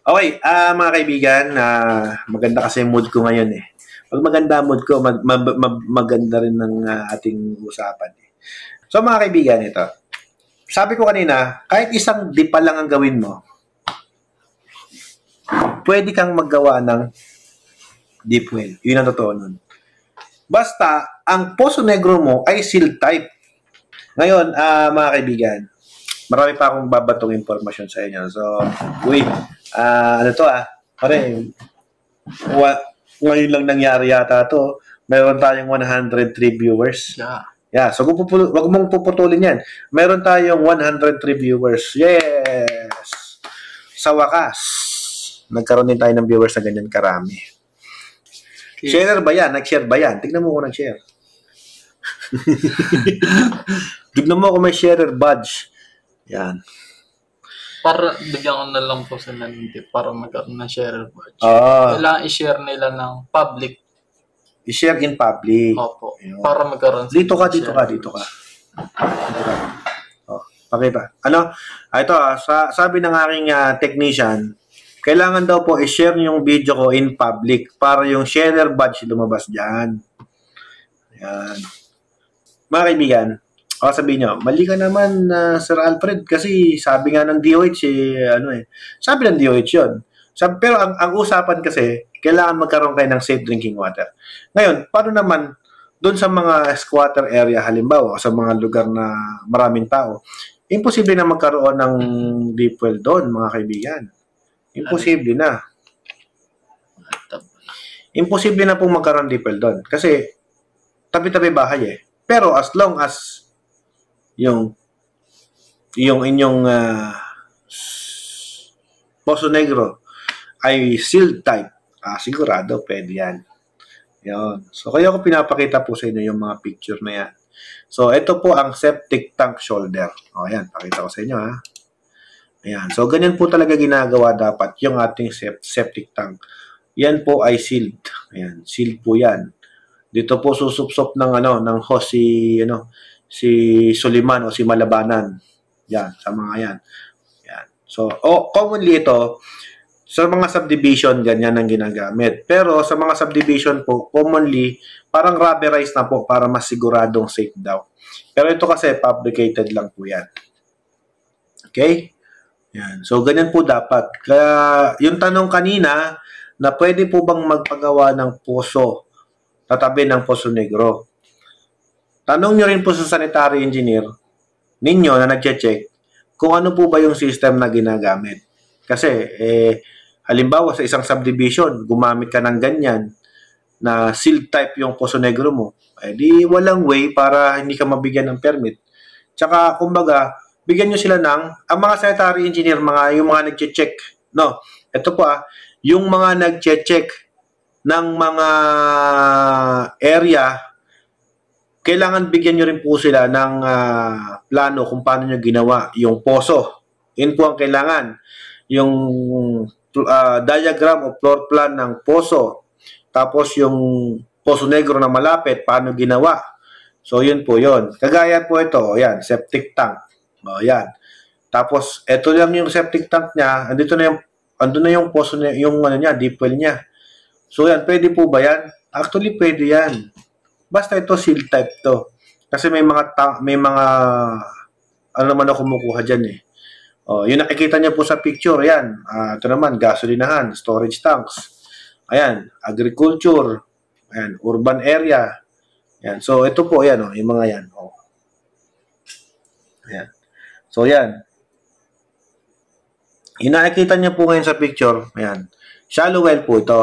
Okay, uh, mga kaibigan, uh, maganda kasi mood ko ngayon eh. Pag maganda mood ko, mag, mag, mag, maganda rin ng uh, ah, ating usapan. Eh. So mga kaibigan, ito. Sabi ko kanina, kahit isang dipa lang ang gawin mo, pwede kang maggawa ng deep well. Yun ang totoo nun. Basta, ang poso negro mo ay seal type. Ngayon, uh, mga kaibigan, marami pa akong babatong impormasyon sa inyo. So, wait, uh, ano to ah, pare, wa, ngayon lang nangyari yata to, meron tayong 103 viewers. Yeah. Yeah, so pupul- wag mong puputulin yan. Meron tayong 103 viewers. Yes! Sa wakas, nagkaroon din tayo ng viewers na ganyan karami. Okay. Share ba yan? Nag-share ba yan? Tignan mo kung nag-share. [LAUGHS] Tignan mo kung may sharer badge. Yan. Para bigyan ko na lang po sa ng para magkaroon ng share voucher. Ah. Kailangan i-share nila ng public. I-share in public. Opo. Ayun. Para magkaroon sila Dito ka, dito ka, dito ka. Dito ka. Oh, okay ba? Ano? Ah, ito, ah, sa, sabi ng aking ah, technician, kailangan daw po i-share yung video ko in public para yung share badge lumabas dyan. Ayan. Mga kaibigan, Baka sabihin niyo, mali ka naman na uh, Sir Alfred kasi sabi nga ng DOH eh, ano eh. Sabi ng DOH 'yon. Sabi, pero ang, ang usapan kasi, kailangan magkaroon kayo ng safe drinking water. Ngayon, paano naman doon sa mga squatter area halimbawa sa mga lugar na maraming tao, imposible na magkaroon ng deep well doon, mga kaibigan. Imposible na. Imposible na pong magkaroon ng deep well doon. Kasi, tabi-tabi bahay eh. Pero as long as yung yung inyong uh, Poso Negro ay sealed type, ah, sigurado pwede yan. Yun. So, kaya ako pinapakita po sa inyo yung mga picture na yan. So, ito po ang septic tank shoulder. O, ayan. Pakita ko sa inyo, ha. Ayan. So, ganyan po talaga ginagawa dapat yung ating septic tank. Yan po ay sealed. Ayan. Sealed po yan. Dito po susupsop ng, ano, ng hose si, ano, you know, si Suliman o si Malabanan. Yan, sa mga yan. yan. So, o, commonly ito, sa mga subdivision, ganyan ang ginagamit. Pero sa mga subdivision po, commonly, parang rubberized na po para mas siguradong safe daw. Pero ito kasi, fabricated lang po yan. Okay? Yan. So, ganyan po dapat. Kaya, yung tanong kanina, na pwede po bang magpagawa ng poso, tatabi ng poso negro. Tanong nyo rin po sa sanitary engineer ninyo na nagche-check kung ano po ba yung system na ginagamit. Kasi, eh, halimbawa sa isang subdivision, gumamit ka ng ganyan na sealed type yung Poso Negro mo, eh di walang way para hindi ka mabigyan ng permit. Tsaka, kumbaga, bigyan nyo sila ng, ang mga sanitary engineer, mga, yung mga nagche-check, no? Ito po ah, yung mga nagche-check ng mga area kailangan bigyan nyo rin po sila ng uh, plano kung paano nyo ginawa yung poso. Yun po ang kailangan. Yung uh, diagram o floor plan ng poso. Tapos yung poso negro na malapit, paano ginawa. So, yun po yun. Kagaya po ito, yan, septic tank. O, yan. Tapos, ito lang yung septic tank niya. Andito na yung, andun na yung poso, niya, yung ano niya, deep well niya. So, yan, pwede po ba yan? Actually, pwede yan. Basta ito seal type to. Kasi may mga ta- may mga ano naman ako kumukuha diyan eh. Oh, yung nakikita niyo po sa picture, yan. Uh, ito naman, gasolinahan, storage tanks. Ayan, agriculture. Ayan, urban area. Ayan, so ito po, yan, oh, yung mga yan. Oh. Ayan. So, yan. Yung nakikita niyo po ngayon sa picture, ayan. Shallow well po ito.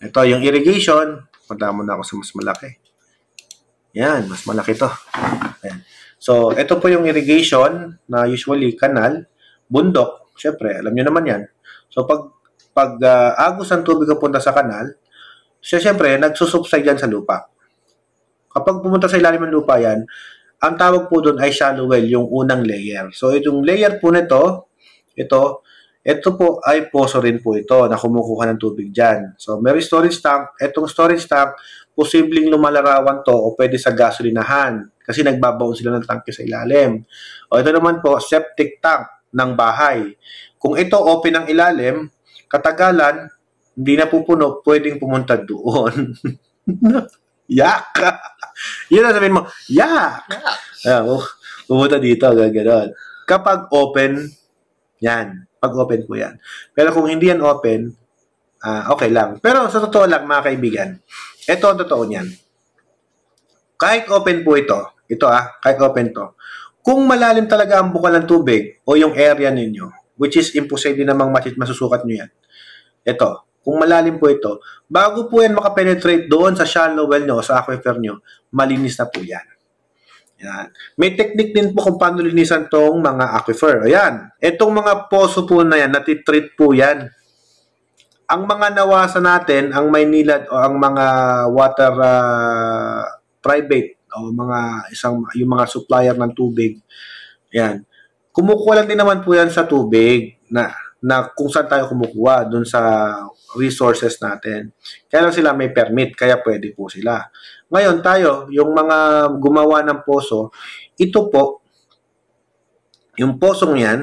Ito yung irrigation. Punta na ako sa mas malaki. Ayan, mas malaki to. Ayan. So, ito po yung irrigation na usually kanal, bundok, syempre, alam nyo naman yan. So, pag, pag uh, agos ng tubig ang sa kanal, siya syempre, nagsusubside yan sa lupa. Kapag pumunta sa ilalim ng lupa yan, ang tawag po doon ay shallow well, yung unang layer. So, itong layer po nito, ito, ito po ay poso rin po ito na kumukuha ng tubig dyan. So, may storage tank. Itong storage tank, posibleng lumalarawan to o pwede sa gasolinahan kasi nagbabaon sila ng tanke sa ilalim. O ito naman po, septic tank ng bahay. Kung ito open ang ilalim, katagalan, hindi na pupuno, pwedeng pumunta doon. [LAUGHS] yak! [LAUGHS] Yun ang sabihin mo, yak! yak. Ayan, ah, oh, pumunta dito, gano'n. Kapag open, yan. Pag open po yan. Pero kung hindi yan open, uh, okay lang. Pero sa totoo lang, mga kaibigan, ito ang totoo niyan. Kahit open po ito, ito ah, kahit open to, kung malalim talaga ang bukal ng tubig o yung area ninyo, which is imposible namang masit masusukat nyo yan. Ito, kung malalim po ito, bago po yan makapenetrate doon sa shallow well nyo o sa aquifer nyo, malinis na po yan. Yan. May technique din po kung paano linisan tong mga aquifer. Ayan. Itong mga poso po na yan, natitreat po yan ang mga nawasan natin, ang Maynilad o ang mga water uh, private o mga isang yung mga supplier ng tubig. Yan. Kumukuha lang din naman po yan sa tubig na na kung saan tayo kumukuha doon sa resources natin. Kaya lang sila may permit, kaya pwede po sila. Ngayon tayo, yung mga gumawa ng poso, ito po, yung posong yan,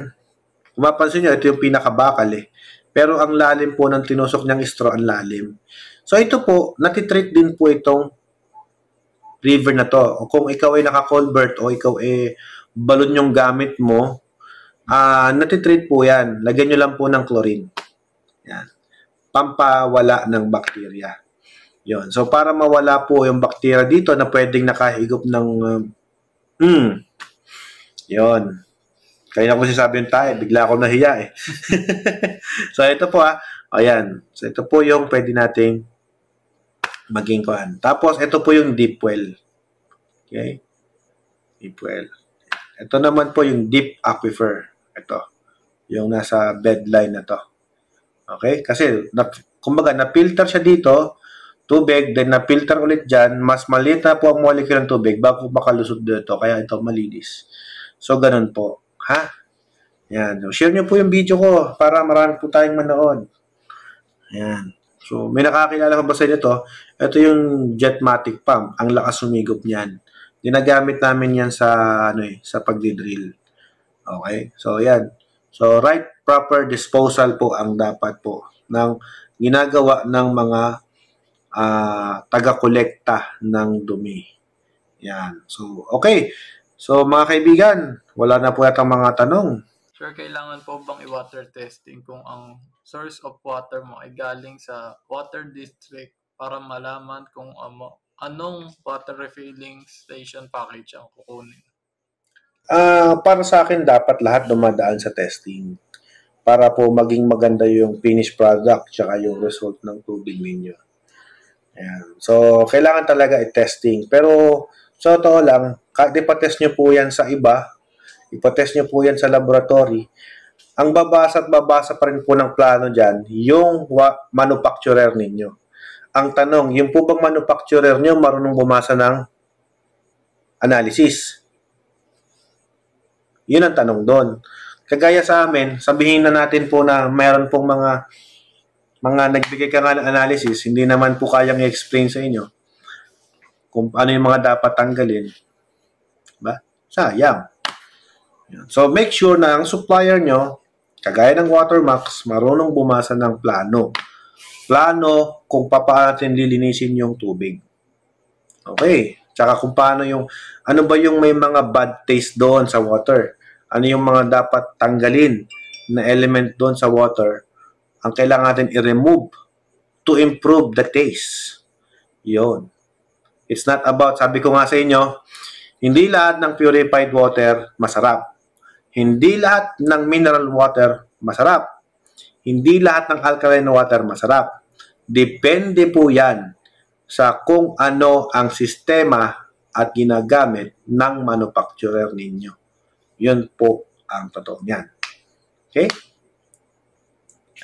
kung mapansin nyo, ito yung pinakabakal eh. Pero ang lalim po ng tinusok niyang straw ang lalim. So ito po, natitreat din po itong river na to. Kung ikaw ay naka colbert o ikaw ay balon yung gamit mo, uh, natitreat po yan. Lagyan nyo lang po ng chlorine. Yan. Pampawala ng bakterya. Yon. So para mawala po yung bakterya dito na pwedeng nakahigop ng um, hmm. Yon. Kaya na ko sinasabi yung tayo, bigla ako nahiya eh. [LAUGHS] so ito po ah, ayan. So ito po yung pwede nating maging kuan. Tapos ito po yung deep well. Okay? Deep well. Ito naman po yung deep aquifer. Ito. Yung nasa bedline na to. Okay? Kasi na, kumbaga na-filter siya dito tubig, then na-filter ulit dyan, mas maliit na po ang molecule ng tubig bago makalusot dito. Kaya ito malinis. So, ganun po. Ha? Yan. So, share niyo po yung video ko para marami po tayong manood. Yan. So, may nakakilala ko ba sa nito? Ito yung Jetmatic Pump. Ang lakas sumigop niyan. Dinagamit namin yan sa, ano eh, sa pagdidrill. Okay? So, yan. So, right proper disposal po ang dapat po ng ginagawa ng mga uh, ah, taga collecta ng dumi. Yan. So, okay. So mga kaibigan, wala na po yatang mga tanong. Sir, kailangan po bang i-water testing kung ang source of water mo ay galing sa water district para malaman kung amo, anong water refilling station package ang kukunin? Uh, para sa akin, dapat lahat dumadaan sa testing para po maging maganda yung finished product tsaka yung result ng tubig ninyo. Ayan. So, kailangan talaga i-testing. Pero, sa totoo lang, kahit ipatest nyo po yan sa iba, ipatest nyo po yan sa laboratory, ang babasa at babasa pa rin po ng plano dyan, yung manufacturer ninyo. Ang tanong, yung po bang manufacturer nyo marunong bumasa ng analysis? Yun ang tanong doon. Kagaya sa amin, sabihin na natin po na mayroon pong mga mga nagbigay ka nga ng analysis, hindi naman po kayang i-explain sa inyo kung ano yung mga dapat tanggalin ba? Diba? Sayang. So, make sure na ang supplier nyo, kagaya ng Watermax, marunong bumasa ng plano. Plano kung paano natin lilinisin yung tubig. Okay. Tsaka kung paano yung, ano ba yung may mga bad taste doon sa water? Ano yung mga dapat tanggalin na element doon sa water? Ang kailangan natin i-remove to improve the taste. yon It's not about, sabi ko nga sa inyo, hindi lahat ng purified water masarap. Hindi lahat ng mineral water masarap. Hindi lahat ng alkaline water masarap. Depende po yan sa kung ano ang sistema at ginagamit ng manufacturer ninyo. Yun po ang totoo niyan. Okay?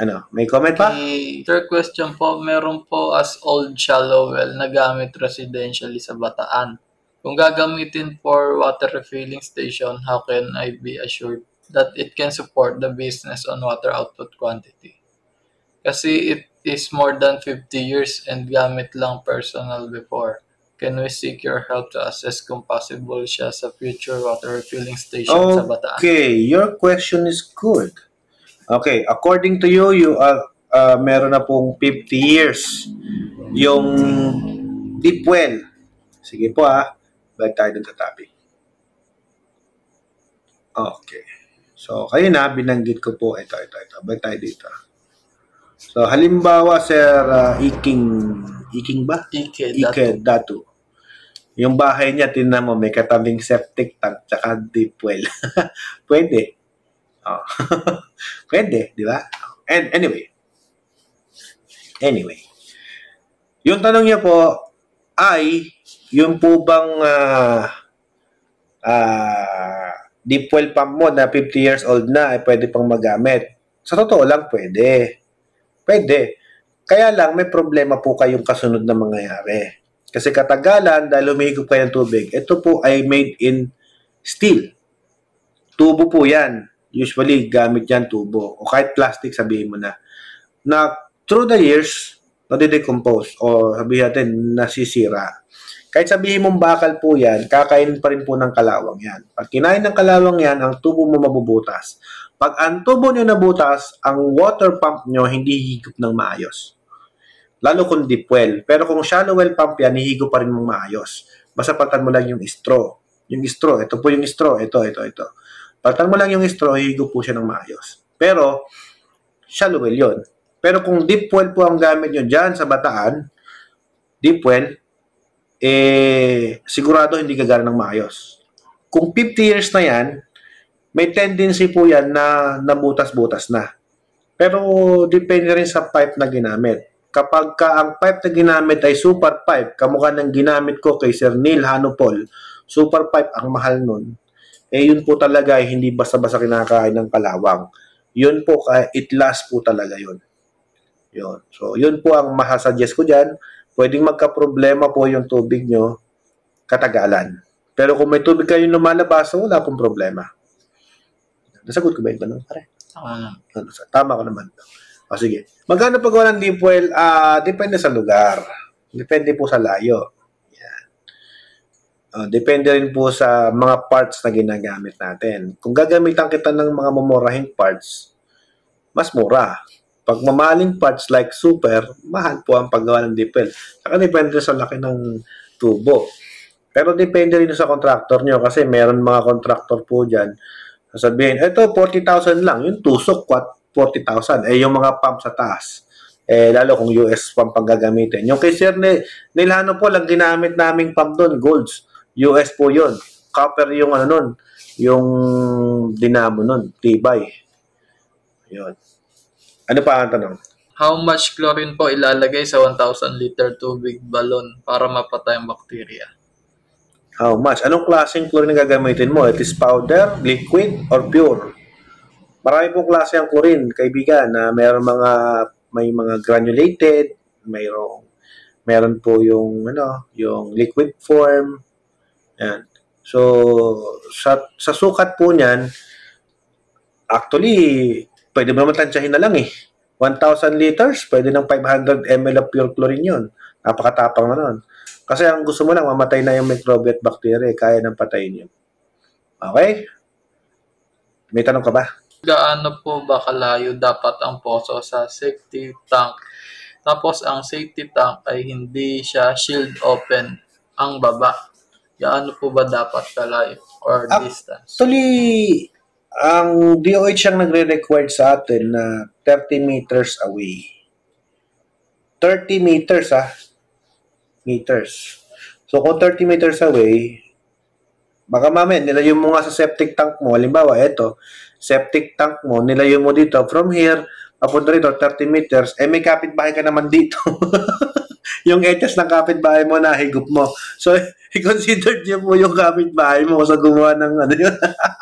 Ano, may comment pa? Okay, third question po, meron po as old shallow well na gamit residentially sa Bataan kung gagamitin for water refilling station, how can I be assured that it can support the business on water output quantity? Kasi it is more than 50 years and gamit lang personal before. Can we seek your help to assess kung possible siya sa future water refilling station okay, sa Bataan? Okay, your question is good. Okay, according to you, you are uh, meron na pong 50 years yung deep well. Sige po ah balik tayo dun sa topic. Okay. So, kayo na, binanggit ko po, ito, ito, ito. Balik tayo dito. So, halimbawa, Sir uh, Iking, Iking ba? Ike, Ike Datu. Datu. Yung bahay niya, tinan mo, may katabing septic tank, tsaka deep well. [LAUGHS] Pwede. Oh. [LAUGHS] Pwede, di ba? And anyway. Anyway. Yung tanong niya po ay yung po bang uh, uh, deep well pump mo na 50 years old na, ay eh, pwede pang magamit. Sa totoo lang, pwede. Pwede. Kaya lang, may problema po kayong kasunod na mangyayari. Kasi katagalan, dahil humihigop kayo ng tubig, ito po ay made in steel. Tubo po yan. Usually, gamit yan tubo. O kahit plastic, sabihin mo na. Na through the years, nade-decompose o sabihin natin nasisira kahit sabihin mong bakal po yan, kakainin pa rin po ng kalawang yan. Pag kinain ng kalawang yan, ang tubo mo mabubutas. Pag ang tubo nyo nabutas, ang water pump nyo hindi higop ng maayos. Lalo kung deep well. Pero kung shallow well pump yan, hihigop pa rin mong maayos. Basta palitan mo lang yung straw. Yung straw, ito po yung straw, ito, ito, ito. Palitan mo lang yung straw, hihigop po siya ng maayos. Pero, shallow well yun. Pero kung deep well po ang gamit nyo dyan sa bataan, deep well, eh, sigurado hindi gagana ng maayos. Kung 50 years na yan, may tendency po yan na nabutas-butas na. Pero depende rin sa pipe na ginamit. Kapag ka ang pipe na ginamit ay super pipe, kamukha ng ginamit ko kay Sir Neil Hanopol, super pipe ang mahal nun, eh yun po talaga ay hindi basta-basta kinakain ng kalawang. Yun po, it last po talaga yun. Yun. So, yun po ang masasuggest ko dyan pwedeng magka-problema po yung tubig nyo katagalan. Pero kung may tubig kayong lumalabas, wala akong problema. Nasagot ko ba yung tanong? Pare. Tama. Tama ko naman. O sige. Magkano pag walang deep well? Uh, depende sa lugar. Depende po sa layo. Yan. Uh, depende rin po sa mga parts na ginagamit natin. Kung gagamitan kita ng mga mamurahing parts, mas mura. Pagmamaling parts like super, mahal po ang paggawa ng dipel. Saka depende sa laki ng tubo. Pero depende rin sa contractor nyo kasi meron mga contractor po dyan sasabihin, eto 40,000 lang, yung tusok 40,000, eh yung mga pump sa taas. Eh, lalo kung US pump ang gagamitin. Yung kay Sir ni, Nilhano po, lang ginamit naming pump doon, golds. US po yon Copper yung ano nun, yung dinamo nun, tibay. Yun. Ano pa ang tanong? How much chlorine po ilalagay sa 1,000 liter tubig balon para mapatay ang bacteria? How much? Anong klaseng chlorine gagamitin mo? It is powder, liquid, or pure? Marami pong klase ang chlorine, kaibigan, na mayroong mga may mga granulated, mayroong meron po yung ano, yung liquid form. Yan. So sa sa sukat po niyan actually pwede mo naman tansyahin na lang eh. 1,000 liters, pwede ng 500 ml of pure chlorine yun. Napakatapang na nun. Kasi ang gusto mo lang, mamatay na yung microbe at bacteria, eh. kaya nang patayin yun. Okay? May tanong ka ba? Gaano po ba kalayo dapat ang poso sa safety tank? Tapos ang safety tank ay hindi siya shield open ang baba. Gaano po ba dapat kalayo or Actually, ah, distance? Actually, ang DOH ang nagre-required sa atin na 30 meters away. 30 meters ah. Meters. So kung 30 meters away, baka mamaya nilayo mo nga sa septic tank mo. Halimbawa, eto, septic tank mo, nilayo mo dito from here, papunta rito, 30 meters, eh may kapitbahay ka naman dito. [LAUGHS] yung etes ng kapitbahay mo na higup mo. So, [LAUGHS] i-consider niyo po yung kapitbahay mo sa gumawa ng ano yun,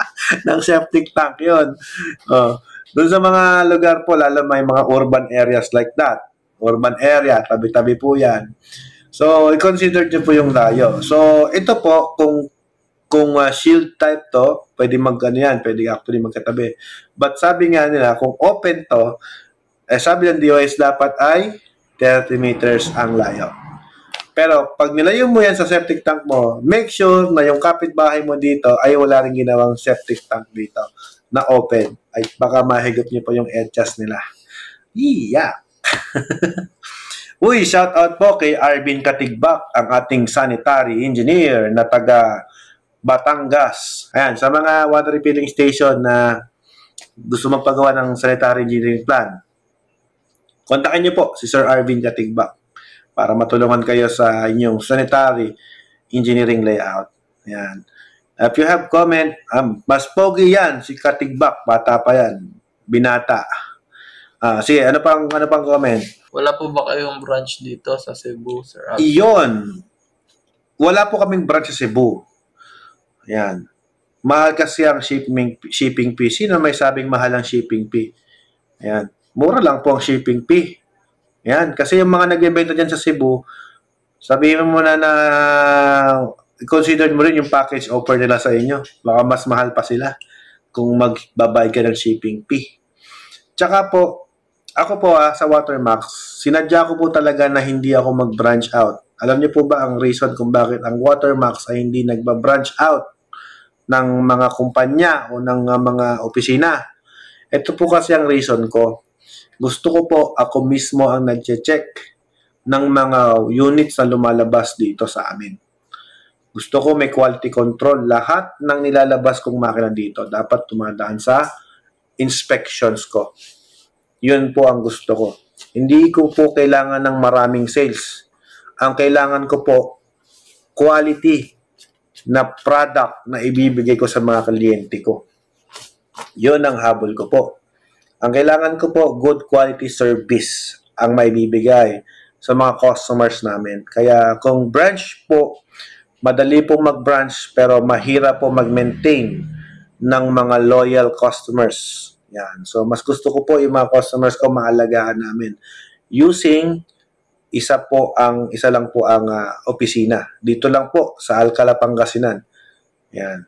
[LAUGHS] ng septic tank yun. Oh. Doon sa mga lugar po, lalo may mga urban areas like that. Urban area, tabi-tabi po yan. So, i-consider niyo po yung layo. So, ito po, kung kung uh, shield type to, pwede mag ano yan, pwede actually magkatabi. But sabi nga nila, kung open to, eh, sabi ng DOS dapat ay 30 meters ang layo. Pero pag nilayo mo yan sa septic tank mo, make sure na yung kapitbahay mo dito ay wala rin ginawang septic tank dito na open. Ay baka mahigop niyo pa yung edges nila. Yeah. [LAUGHS] Uy, shout out po kay Arvin Katigbak, ang ating sanitary engineer na taga Batangas. Ayan, sa mga water refilling station na gusto magpagawa ng sanitary engineering plan, kontakin niyo po si Sir Arvin Katigbak para matulungan kayo sa inyong sanitary engineering layout. Yan. If you have comment, um, mas pogi yan, si Katigbak, bata pa yan, binata. Ah, sige, ano pang ano pang comment? Wala po ba kayong branch dito sa Cebu, Sir Arvin? Iyon. Wala po kaming branch sa Cebu. Yan. Mahal kasi ang shipping shipping fee. Sino may sabing mahal ang shipping fee? Ayan mura lang po ang shipping fee. Yan, kasi yung mga nag nagbebenta dyan sa Cebu, sabihin mo na na consider mo rin yung package offer nila sa inyo. Baka mas mahal pa sila kung magbabayad ka ng shipping fee. Tsaka po, ako po ah, sa Watermax, sinadya ko po talaga na hindi ako mag-branch out. Alam niyo po ba ang reason kung bakit ang Watermax ay hindi nagba-branch out ng mga kumpanya o ng mga opisina? Ito po kasi ang reason ko. Gusto ko po ako mismo ang nagche-check ng mga units na lumalabas dito sa amin. Gusto ko may quality control. Lahat ng nilalabas kong makina dito dapat tumadaan sa inspections ko. Yun po ang gusto ko. Hindi ko po kailangan ng maraming sales. Ang kailangan ko po, quality na product na ibibigay ko sa mga kliyente ko. Yun ang habol ko po. Ang kailangan ko po, good quality service ang may bibigay sa mga customers namin. Kaya kung branch po, madali pong mag-branch pero mahirap po mag-maintain ng mga loyal customers. Yan. So, mas gusto ko po yung mga customers ko maalagaan namin using isa po ang isa lang po ang uh, opisina. Dito lang po sa Alcala Pangasinan. Yan.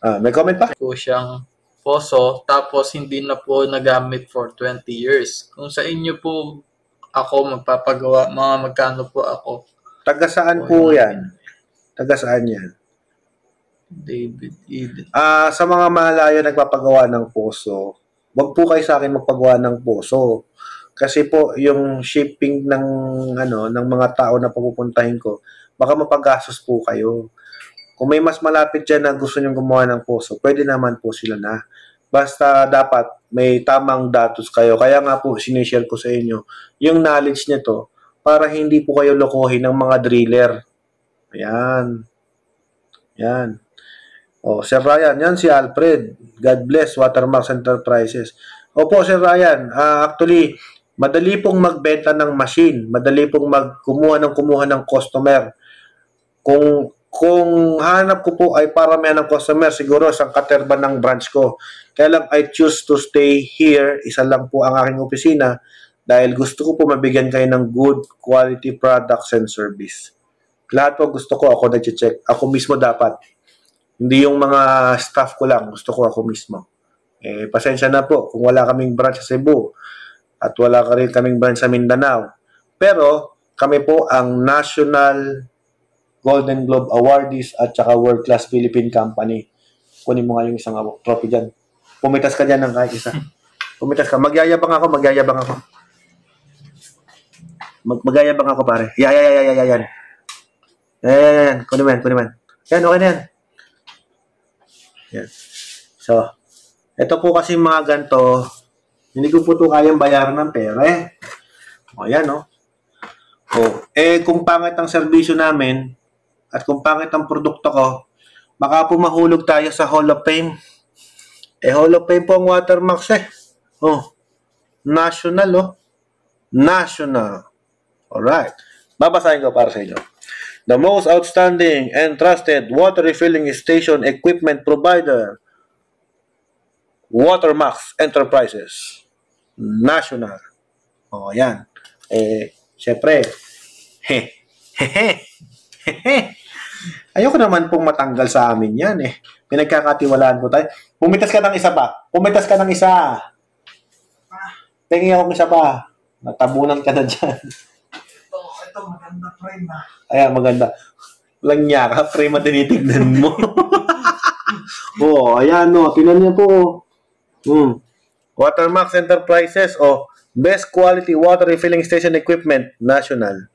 Ah, may comment pa? Ko siyang poso tapos hindi na po nagamit for 20 years. Kung sa inyo po ako magpapagawa, mga magkano po ako. Taga saan po, po yan? Taga saan yan? David Eden. Ah, uh, sa mga malayo nagpapagawa ng poso, wag po kayo sa akin magpagawa ng poso. Kasi po yung shipping ng ano ng mga tao na pupuntahin ko, baka mapagastos po kayo. Kung may mas malapit dyan na gusto nyong gumawa ng poso, pwede naman po sila na. Basta dapat may tamang datos kayo. Kaya nga po, sinishare ko sa inyo yung knowledge nito para hindi po kayo lokohin ng mga driller. Ayan. Ayan. O, oh, Sir Ryan, yan si Alfred. God bless, Watermark Enterprises. Opo, Sir Ryan, uh, actually, madali pong magbenta ng machine, madali pong magkumuha ng kumuha ng customer. Kung kung hanap ko po ay para may ng customer, siguro isang katerban ng branch ko. Kaya lang I choose to stay here, isa lang po ang aking opisina dahil gusto ko po mabigyan kayo ng good quality products and service. Lahat po gusto ko ako nag-check. Ako mismo dapat. Hindi yung mga staff ko lang. Gusto ko ako mismo. Eh, pasensya na po kung wala kaming branch sa Cebu at wala ka rin kaming branch sa Mindanao. Pero kami po ang national Golden Globe Awardees at saka World Class Philippine Company. Kunin mo nga yung isang trophy dyan. Pumitas ka dyan ng kahit isa. [LAUGHS] Pumitas ka. Magyayabang ako, magyayabang ako. Mag magyayabang ako, pare. Yeah, yeah, yeah, yeah, yeah, yan. Yan, yan, yan. Kunin mo yan, kunin mo yan. Yan, okay na yan. Yan. So, ito po kasi mga ganito, hindi ko po ito kayang bayaran ng pera eh. O, yan, no? Oh. Eh, kung pangit ang serbisyo namin, at kung pangit ang produkto ko, baka po mahulog tayo sa Hall of Fame. Eh, Hall of Fame po ang watermarks eh. Oh, national oh. National. Alright. Babasahin ko para sa inyo. The most outstanding and trusted water refilling station equipment provider Watermax Enterprises National. O, oh, yan. Eh, syempre, [LAUGHS] he, he, he, he, he. Ayoko naman pong matanggal sa amin yan eh. May nagkakatiwalaan po tayo. Pumitas ka ng isa ba? Pumitas ka ng isa. Tingin ako ng isa pa. Natabunan ka na dyan. Ito, ito maganda frame ah. Ayan, maganda. Lang niya ka, frame ang tinitignan mo. Oo, [LAUGHS] oh, ayan Oh. Tinan niyo po. Oh. Hmm. Watermax Enterprises o oh, Best Quality Water Refilling Station Equipment National.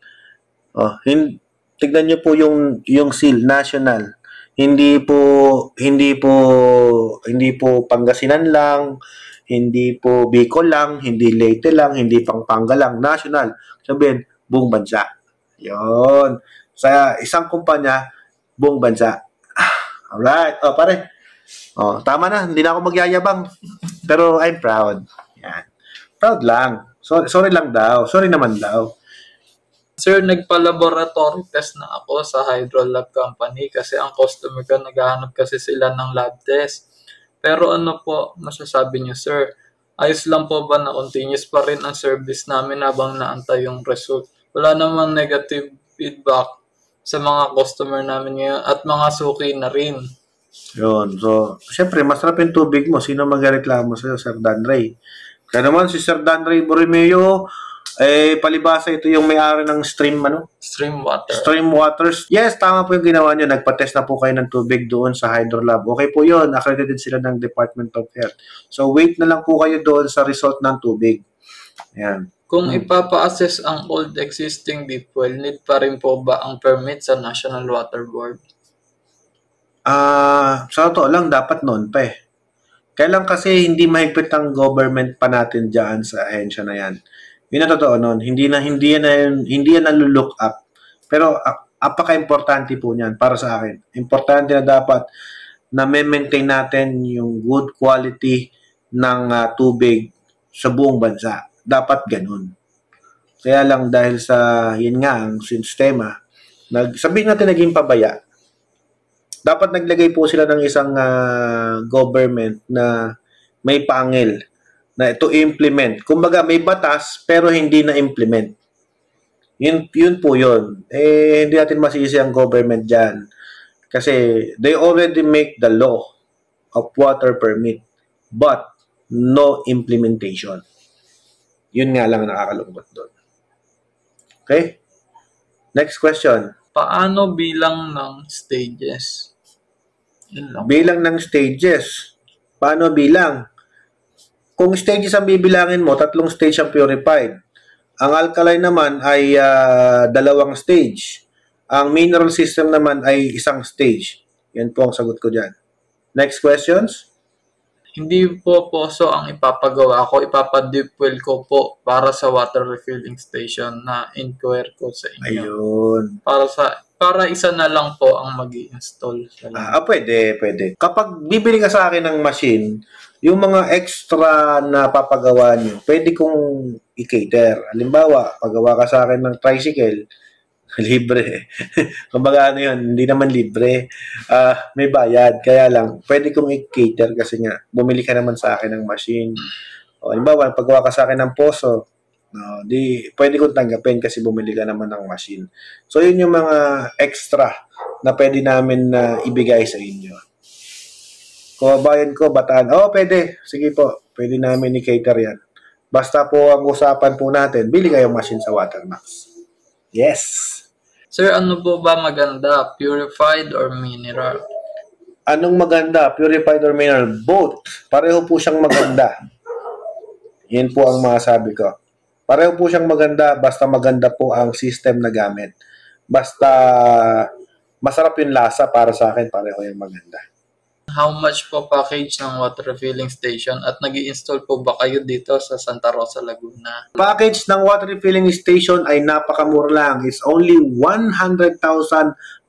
Oh, hindi tignan niyo po yung yung seal national. Hindi po hindi po hindi po Pangasinan lang, hindi po Bicol lang, hindi Leyte lang, hindi Pampanga lang, national. Sabihin, buong bansa. Yon. Sa isang kumpanya, buong bansa. Ah, all right Oh, pare. Oh, tama na. Hindi na ako magyayabang. Pero I'm proud. Yan. Proud lang. Sorry, sorry lang daw. Sorry naman daw. Sir, nagpa-laboratory test na ako sa Hydro Lab Company kasi ang customer ko naghahanap kasi sila ng lab test. Pero ano po masasabi niyo, sir? Ayos lang po ba na continuous pa rin ang service namin habang naantay yung result? Wala namang negative feedback sa mga customer namin ngayon at mga suki na rin. Yun. So, syempre, masarap yung tubig mo. Sino magreklamo sa'yo, Sir Dan Ray? Kaya naman si Sir Dan Ray Borromeo, eh, palibasa ito yung may-ari ng stream, ano? Stream water. Stream waters. Yes, tama po yung ginawa nyo. Nagpa-test na po kayo ng tubig doon sa Hydro Lab. Okay po yun. Accredited sila ng Department of Health. So, wait na lang po kayo doon sa result ng tubig. Ayan. Kung hmm. ipapa-assess ang old existing deep well, need pa rin po ba ang permit sa National Water Board? Ah, uh, sa totoo lang, dapat noon pa eh. Kailan kasi hindi mahigpit ang government pa natin diyan sa ahensya na yan. Yun ang totoo noon. Hindi na hindi yan na hindi yan look up. Pero ah, apaka-importante po niyan para sa akin. Importante na dapat na maintain natin yung good quality ng uh, tubig sa buong bansa. Dapat ganun. Kaya lang dahil sa yun nga ang sistema, nag sabihin natin naging pabaya. Dapat naglagay po sila ng isang uh, government na may pangil na to implement. Kumbaga may batas pero hindi na implement. Yun, yun po yun. Eh, hindi natin masisi ang government dyan. Kasi they already make the law of water permit but no implementation. Yun nga lang nakakalungkot doon. Okay? Next question. Paano bilang ng stages? Bilang ng stages. Paano bilang? Kung stages ang bibilangin mo, tatlong stage ang purified. Ang alkaline naman ay uh, dalawang stage. Ang mineral system naman ay isang stage. Yan po ang sagot ko dyan. Next questions? Hindi po po so ang ipapagawa ko. well ko po para sa water refilling station na inquire ko sa inyo. Ayun. Para sa para isa na lang po ang mag install Ah, ah, pwede, pwede. Kapag bibili ka sa akin ng machine, yung mga extra na papagawa nyo, pwede kong i-cater. Halimbawa, pagawa ka sa akin ng tricycle, [LAUGHS] libre. [LAUGHS] Kumbaga ano yun, hindi naman libre. Uh, may bayad, kaya lang, pwede kong i-cater kasi nga, bumili ka naman sa akin ng machine. O, halimbawa, paggawa ka sa akin ng poso, No, di pwede kong tanggapin kasi bumili ka naman ng machine. So yun yung mga extra na pwede namin na uh, ibigay sa inyo. Kababayan ko, bataan. Oh, pwede. Sige po. Pwede namin ni cater yan. Basta po ang usapan po natin, bili kayong machine sa Watermax. Yes! Sir, ano po ba maganda? Purified or mineral? Anong maganda? Purified or mineral? Both. Pareho po siyang maganda. Yan po ang masabi ko. Pareho po siyang maganda basta maganda po ang system na gamit. Basta masarap yung lasa para sa akin, pareho yung maganda. How much po package ng water refilling station at nag install po ba kayo dito sa Santa Rosa, Laguna? Package ng water refilling station ay napakamura lang. It's only 100,000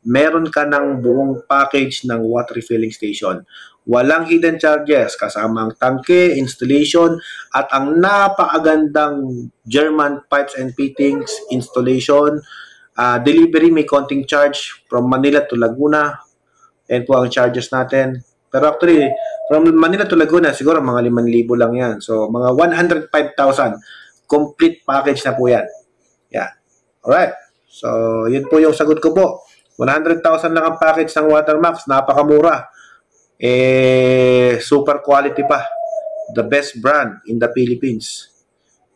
meron ka ng buong package ng water refilling station. Walang hidden charges kasama ang tangke, installation at ang napakagandang German pipes and fittings installation. Uh, delivery may konting charge from Manila to Laguna. Yan po ang charges natin. Pero actually, from Manila to Laguna, siguro mga 5,000 lang yan. So, mga 105,000. Complete package na po yan. Yan. Alright. So, yun po yung sagot ko po. 100,000 lang ang package ng Watermax. Napakamura eh, super quality pa. The best brand in the Philippines.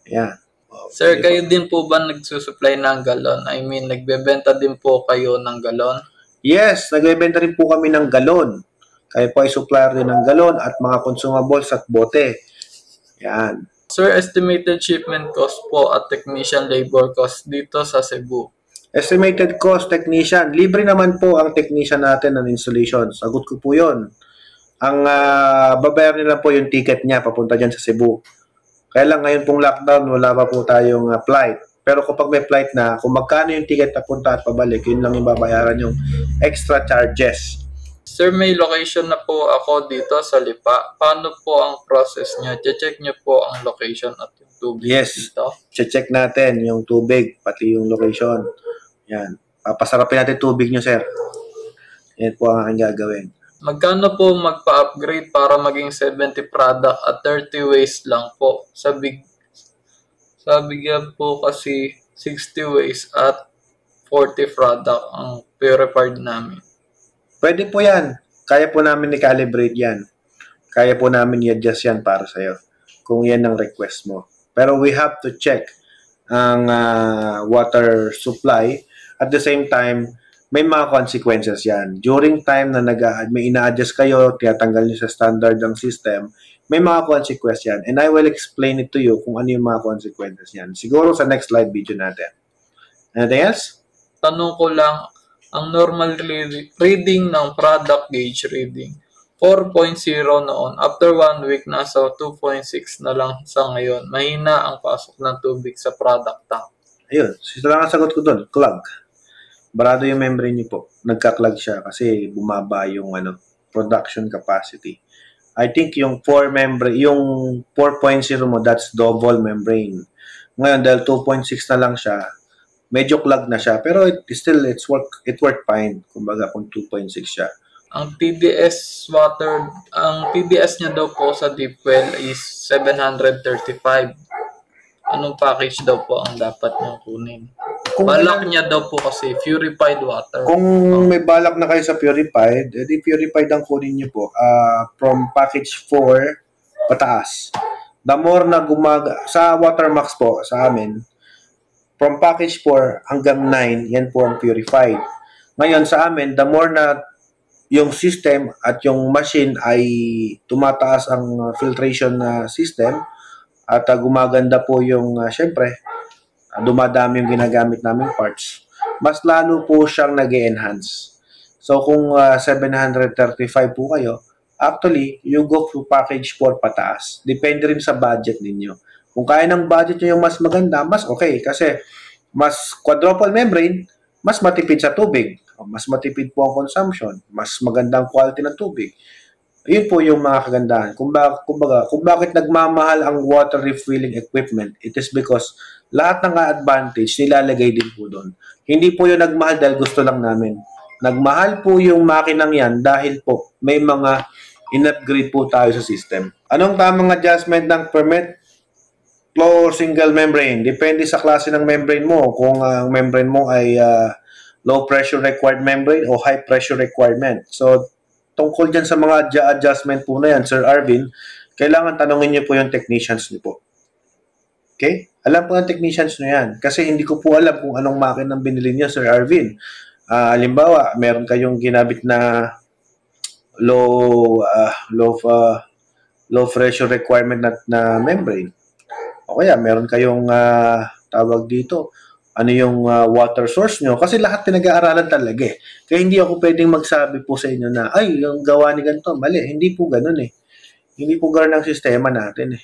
Ayan. Oh, Sir, kayo din po ba nagsusupply ng galon? I mean, nagbebenta din po kayo ng galon? Yes, nagbebenta rin po kami ng galon. Kayo po ay supplier din ng galon at mga consumables at bote. Yan. Sir, estimated shipment cost po at technician labor cost dito sa Cebu. Estimated cost, technician. Libre naman po ang technician natin ng installation. Sagot ko po yon ang uh, babayaran nila po yung ticket niya papunta dyan sa Cebu. Kaya lang ngayon pong lockdown, wala pa po tayong uh, flight. Pero kapag may flight na, kung magkano yung ticket papunta at pabalik, yun lang yung babayaran yung extra charges. Sir, may location na po ako dito sa Lipa. Paano po ang process niya? Che-check niyo po ang location at yung tubig yes. dito? Yes, che-check natin yung tubig, pati yung location. Yan. Papasarapin natin tubig niyo, sir. Yan po ang aking gagawin. Magkano po magpa-upgrade para maging 70 product at 30 ways lang po? Sabi, sabigyan po kasi 60 ways at 40 product ang purified namin. Pwede po yan. Kaya po namin i-calibrate yan. Kaya po namin i-adjust yan para sa iyo Kung yan ang request mo. Pero we have to check ang uh, water supply. At the same time, may mga consequences yan. During time na nag may ina-adjust kayo, tinatanggal niyo sa standard ng system, may mga consequences yan. And I will explain it to you kung ano yung mga consequences yan. Siguro sa next slide video natin. Anything else? Tanong ko lang, ang normal reading ng product gauge reading, 4.0 noon. After one week, nasa 2.6 na lang sa ngayon. Mahina ang pasok ng tubig sa product tank. Ayun. Ito lang ang sagot ko doon. Clog. Brado yung membrane niyo po. Nagka-clog siya kasi bumaba yung ano, production capacity. I think yung 4 membrane, yung 4.0 mo, that's double membrane. Ngayon, dahil 2.6 na lang siya, medyo clog na siya, pero it, still, it's work, it worked fine. Kumbaga, kung 2.6 siya. Ang PBS water, ang PBS niya daw po sa deep well is 735. Anong package daw po ang dapat niyong kunin? Kung balak niya daw po kasi purified water. Kung oh. may balak na kayo sa purified, edi purified ang kunin niyo po uh, from package 4 pataas. The more na gumag sa watermax po sa amin, from package 4 hanggang 9, yan po ang purified. Ngayon sa amin, the more na yung system at yung machine ay tumataas ang filtration na system at uh, gumaganda po yung uh, syempre dumadami yung ginagamit naming parts, mas lalo po siyang nag enhance So kung uh, ah, 735 po kayo, actually, you go through package 4 pataas. Depende rin sa budget ninyo. Kung kaya ng budget nyo yung mas maganda, mas okay. Kasi mas quadruple membrane, mas matipid sa tubig. Mas matipid po ang consumption. Mas magandang quality ng tubig. Yun po yung mga kagandahan. Kung, ba, kung, baga, kung bakit nagmamahal ang water refilling equipment, it is because lahat ng advantage nilalagay din po doon. Hindi po yung nagmahal dahil gusto lang namin. Nagmahal po yung makinang yan dahil po may mga in-upgrade po tayo sa system. Anong tamang adjustment ng permit? Flow or single membrane? Depende sa klase ng membrane mo. Kung ang uh, membrane mo ay uh, low pressure required membrane o high pressure requirement. So, tungkol dyan sa mga adjustment po na yan, Sir Arvin, kailangan tanongin niyo po yung technicians niyo po. Okay? Alam po ng technicians nyo yan. Kasi hindi ko po alam kung anong makin ang binili nyo, Sir Arvin. Uh, halimbawa, meron kayong ginabit na low uh, low uh, low pressure requirement na, na membrane. O kaya meron kayong uh, tawag dito, ano yung uh, water source nyo. Kasi lahat pinag-aaralan talaga eh. Kaya hindi ako pwedeng magsabi po sa inyo na, ay, yung gawa ni ganito, mali. Hindi po ganun eh. Hindi po ganun ang sistema natin eh.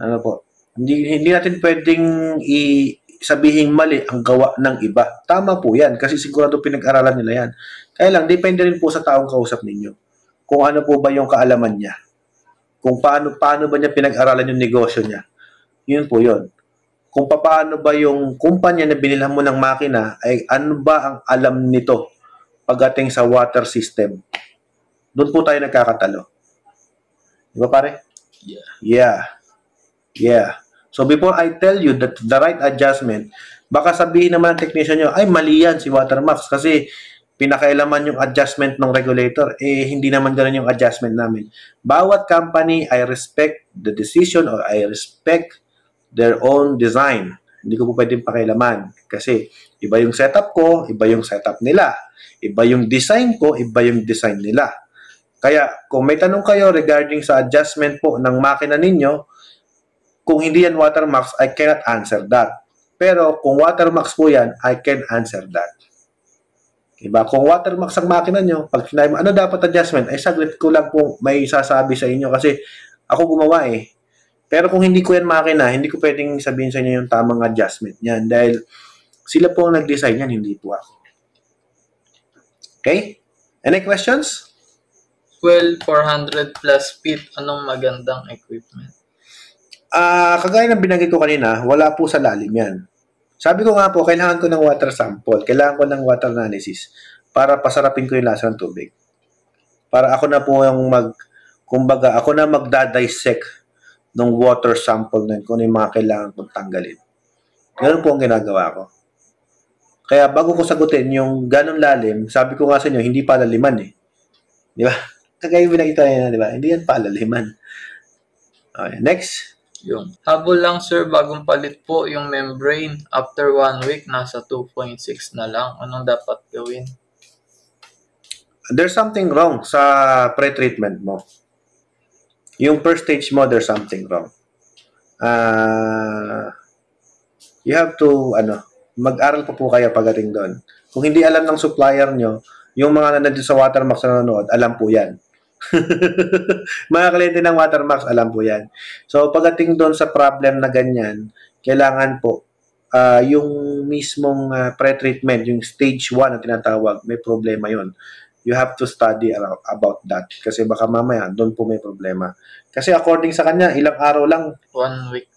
Ano po? Hindi, hindi natin pwedeng i sabihin mali ang gawa ng iba. Tama po yan kasi sigurado pinag-aralan nila yan. Kaya lang, depende rin po sa taong kausap ninyo. Kung ano po ba yung kaalaman niya. Kung paano, paano ba niya pinag-aralan yung negosyo niya. Yun po yun. Kung paano ba yung kumpanya na binilhan mo ng makina, ay ano ba ang alam nito pagdating sa water system. Doon po tayo nagkakatalo. Di ba pare? Yeah. Yeah. Yeah. So before I tell you that the right adjustment, baka sabihin naman ng technician nyo, ay mali yan si Watermax kasi pinakailaman yung adjustment ng regulator, eh hindi naman ganun yung adjustment namin. Bawat company, I respect the decision or I respect their own design. Hindi ko po pwedeng pakailaman kasi iba yung setup ko, iba yung setup nila. Iba yung design ko, iba yung design nila. Kaya kung may tanong kayo regarding sa adjustment po ng makina ninyo, kung hindi yan watermarks, I cannot answer that. Pero kung watermarks po yan, I can answer that. Diba? Kung watermarks ang makina nyo, pag sinabi mo, ano dapat adjustment? Ay saglit ko lang po may sasabi sa inyo kasi ako gumawa eh. Pero kung hindi ko yan makina, hindi ko pwedeng sabihin sa inyo yung tamang adjustment niyan dahil sila po ang nag-design yan, hindi po ako. Okay? Any questions? 12,400 plus feet, anong magandang equipment? Ah, uh, kagaya ng binanggit ko kanina, wala po sa lalim 'yan. Sabi ko nga po, kailangan ko ng water sample, kailangan ko ng water analysis para pasarapin ko yung lasa ng tubig. Para ako na po yung mag, kumbaga, ako na magda-dissect ng water sample na yun, kung ano yung mga kailangan kong tanggalin. Ganun po ang ginagawa ko. Kaya bago ko sagutin yung ganun lalim, sabi ko nga sa inyo, hindi palaliman eh. Di ba? [LAUGHS] Kagaya ko na, di ba? Hindi yan palaliman. Okay, next. Yun. Habol lang sir, bagong palit po yung membrane. After one week, nasa 2.6 na lang. Anong dapat gawin? There's something wrong sa pre-treatment mo. Yung first stage mo, there's something wrong. Uh, you have to, ano, mag-aral pa po kaya pagdating doon. Kung hindi alam ng supplier nyo, yung mga nandito sa watermarks na nanonood, alam po yan [LAUGHS] mga kliyente ng Watermax, alam po yan. So, pagdating doon sa problem na ganyan, kailangan po uh, yung mismong uh, pre-treatment, yung stage 1 na tinatawag, may problema yon You have to study about that kasi baka mamaya doon po may problema. Kasi according sa kanya, ilang araw lang. One week.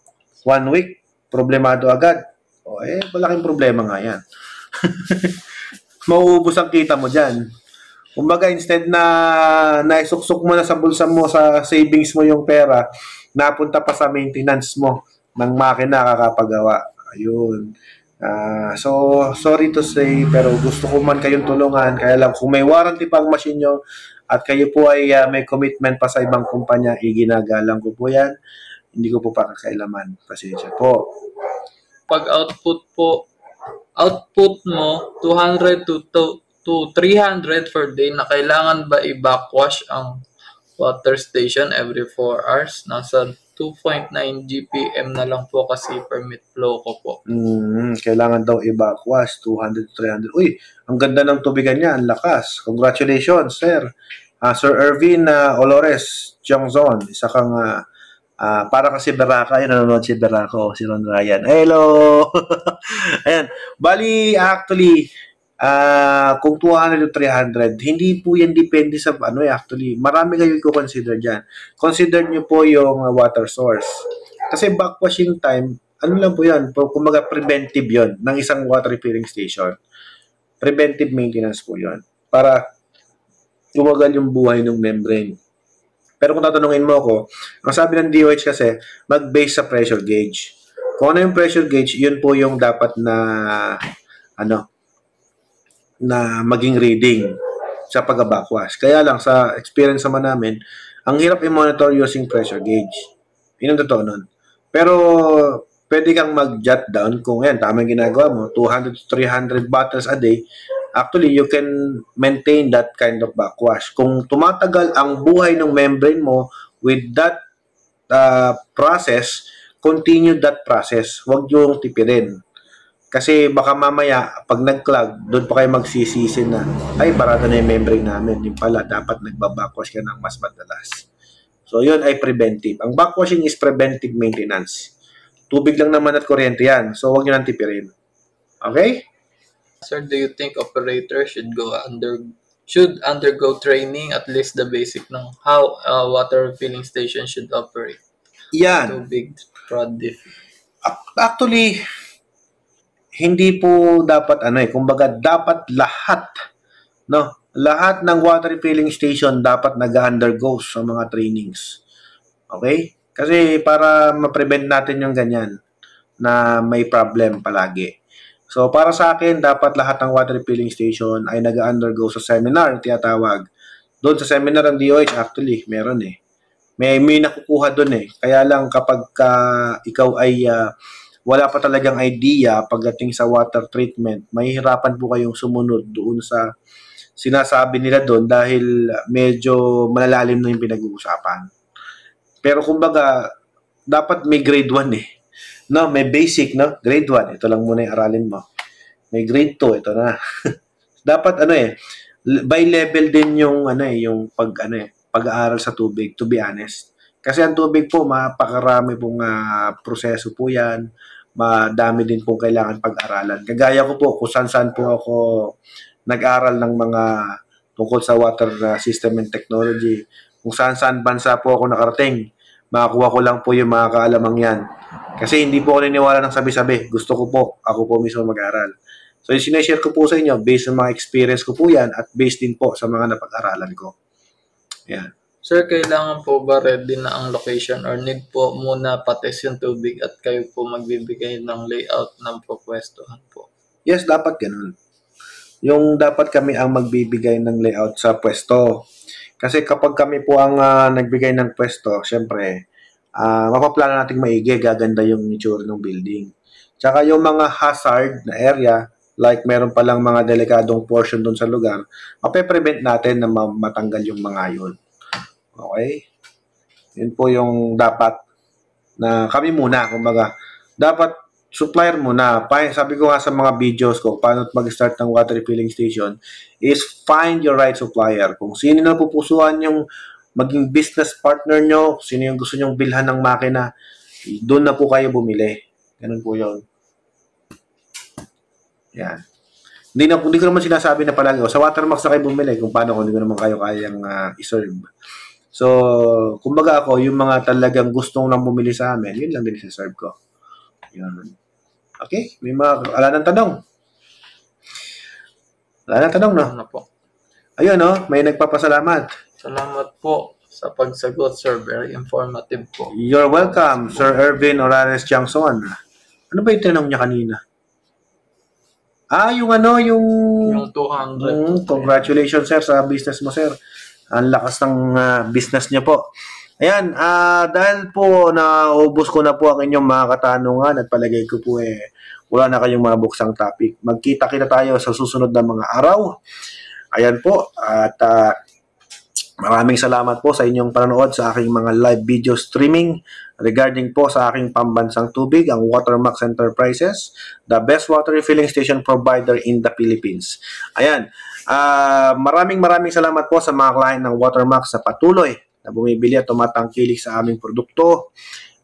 One week, problemado agad. O eh, malaking problema nga yan. [LAUGHS] Mauubos ang kita mo dyan. Kumbaga, instead na naisuksok mo na sa bulsa mo, sa savings mo yung pera, napunta pa sa maintenance mo ng makina kakapagawa. Ayun. Uh, so, sorry to say, pero gusto ko man kayong tulungan. Kaya lang, kung may warranty pa ang machine nyo at kayo po ay uh, may commitment pa sa ibang kumpanya, iginagalang ko po yan. Hindi ko po pakakailaman. Pasensya po. Pag output po, output mo, 200 to to 300 per day na kailangan ba i-backwash ang water station every 4 hours. Nasa 2.9 GPM na lang po kasi permit flow ko po. Mm, kailangan daw i-backwash 200 300. Uy, ang ganda ng tubigan niya, ang lakas. Congratulations, sir. Uh, sir Ervin uh, Olores Jongzon, isa kang uh, uh, para kasi Beraka, yun nanonood si Berako, si Ron Ryan. Hello! [LAUGHS] Ayan, bali actually, uh, kung 200 to 300, hindi po yan depende sa ano eh, actually. Marami kayo i-consider dyan. Consider nyo po yung uh, water source. Kasi backwashing time, ano lang po yan, kumaga preventive yon ng isang water refilling station. Preventive maintenance po yon para tumagal yung buhay ng membrane. Pero kung tatanungin mo ako, ang sabi ng DOH kasi, mag-base sa pressure gauge. Kung ano yung pressure gauge, yun po yung dapat na ano, na maging reading sa pag-backwash. Kaya lang, sa experience naman namin, ang hirap i-monitor using pressure gauge. Yun ang totoo nun. Pero, pwede kang mag-jot down kung yan, tama yung ginagawa mo, 200 to 300 bottles a day, actually, you can maintain that kind of backwash. Kung tumatagal ang buhay ng membrane mo with that uh, process, continue that process. Huwag yung tipirin. Kasi baka mamaya, pag nag-clog, doon pa kayo magsisisi na, ay, barata na yung membrane namin. Yung pala, dapat nagbabackwash ka ng mas madalas. So, yun ay preventive. Ang backwashing is preventive maintenance. Tubig lang naman at kuryente yan. So, huwag nyo nang tipirin. Okay? Sir, do you think operator should go under should undergo training at least the basic ng how a uh, water filling station should operate? Yan. Tubig prod diff. Actually, hindi po dapat ano eh, kumbaga dapat lahat no, lahat ng water refilling station dapat nag-undergo sa mga trainings. Okay? Kasi para ma-prevent natin yung ganyan na may problem palagi. So para sa akin, dapat lahat ng water refilling station ay nag-undergo sa seminar, tiyatawag. Doon sa seminar ng DOH, actually, meron eh. May, may nakukuha doon eh. Kaya lang kapag ka, ikaw ay uh, wala pa talagang idea pagdating sa water treatment, mahihirapan po kayong sumunod doon sa sinasabi nila doon dahil medyo malalalim na yung pinag-uusapan. Pero kumbaga, dapat may grade 1 eh. No, may basic, no? Grade 1, ito lang muna yung aralin mo. May grade 2, ito na. [LAUGHS] dapat ano eh, by level din yung ano eh, yung pag ano eh, pag-aaral sa tubig to be honest. Kasi ang tubig po, mapakarami pong uh, proseso po yan. Madami din pong kailangan pag-aralan. Kagaya ko po, kung saan-saan po ako nag-aral ng mga tungkol sa water ah, system and technology. Kung saan-saan bansa po ako nakarating, makakuha ko lang po yung mga kaalamang yan. Kasi hindi po ako niniwala ng sabi-sabi. Gusto ko po, ako po mismo mag-aral. So yung sinashare ko po sa inyo, based sa mga experience ko po yan at based din po sa mga napag-aralan ko. Yan. Sir, kailangan po ba ready na ang location or need po muna patest yung tubig at kayo po magbibigay ng layout ng propwestohan po? Yes, dapat ganun. Yung dapat kami ang magbibigay ng layout sa pwesto. Kasi kapag kami po ang uh, nagbigay ng pwesto, syempre, uh, mapaplano natin maigi, gaganda yung nature ng building. Tsaka yung mga hazard na area, like meron palang mga delikadong portion doon sa lugar, mape-prevent natin na matanggal yung mga yun. Okay? Yun po yung dapat na kami muna, kumbaga. Dapat supplier muna. Sabi ko nga sa mga videos ko, paano mag-start ng water refilling station is find your right supplier. Kung sino na pupusuan yung maging business partner nyo, sino yung gusto nyong bilhan ng makina, doon na po kayo bumili. Ganun po yun. Yan. Hindi, na, hindi ko naman sinasabi na palagi, o, sa watermark na kayo bumili kung paano kung hindi ko naman kayo kayang uh, iserve. So, kumbaga ako, yung mga talagang gustong nang bumili sa amin, yun lang din isa-serve ko. Yun. Okay? May mga, ala ng tanong. Wala ng tanong, no? Ano po? Ayun, no? May nagpapasalamat. Salamat po sa pagsagot, sir. Very informative po. You're welcome, Sir Ervin Orales Jackson. Ano ba yung tanong niya kanina? Ah, yung ano, yung... Yung 200. Mm, congratulations, sir, sa business mo, sir. Ang lakas ng uh, business niya po. Ayan, uh, dahil po naubos ko na po ang inyong mga katanungan at palagay ko po eh wala na kayong mga buksang topic. Magkita-kita tayo sa susunod na mga araw. Ayan po, at uh, maraming salamat po sa inyong panonood sa aking mga live video streaming regarding po sa aking pambansang tubig, ang Watermax Enterprises, the best water refilling station provider in the Philippines. Ayan, Uh, maraming maraming salamat po sa mga client ng Watermark sa patuloy na bumibili at tumatangkilik sa aming produkto.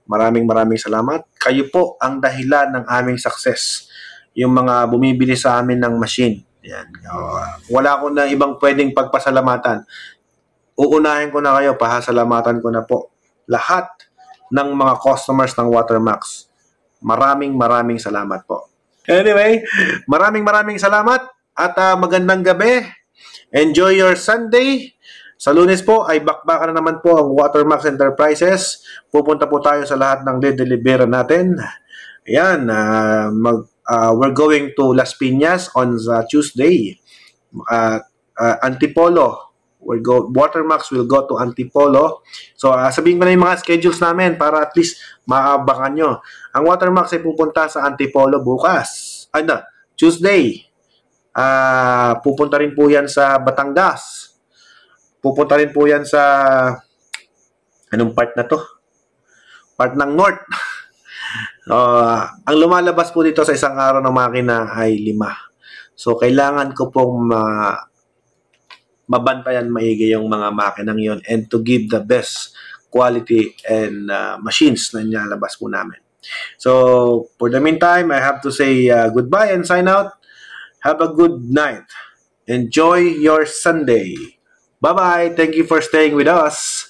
Maraming maraming salamat. Kayo po ang dahilan ng aming success. Yung mga bumibili sa amin ng machine. Yan. Ah, wala ko na ibang pwedeng pagpasalamatan. Uunahin ko na kayo, pahasalamatan ko na po. Lahat ng mga customers ng Watermax. Maraming maraming salamat po. Anyway, maraming maraming salamat at uh, magandang gabi. Enjoy your Sunday. Sa lunes po ay bakbaka na naman po ang Watermax Enterprises. Pupunta po tayo sa lahat ng de-delivera natin. Ayan, uh, mag, uh, we're going to Las Piñas on the Tuesday. Uh, uh, Antipolo. We'll go, Watermax will go to Antipolo. So, uh, sabihin ko na yung mga schedules namin para at least maabangan nyo. Ang Watermax ay pupunta sa Antipolo bukas. Ano, Tuesday. Uh, pupunta rin po yan sa Batangas. Pupunta rin po yan sa anong part na to? Part ng North. uh, [LAUGHS] ang lumalabas po dito sa isang araw ng makina ay lima. So, kailangan ko pong ma mabantayan maigi yung mga makinang yon and to give the best quality and uh, machines na nilalabas po namin. So, for the meantime, I have to say uh, goodbye and sign out. Have a good night. Enjoy your Sunday. Bye-bye. Thank you for staying with us.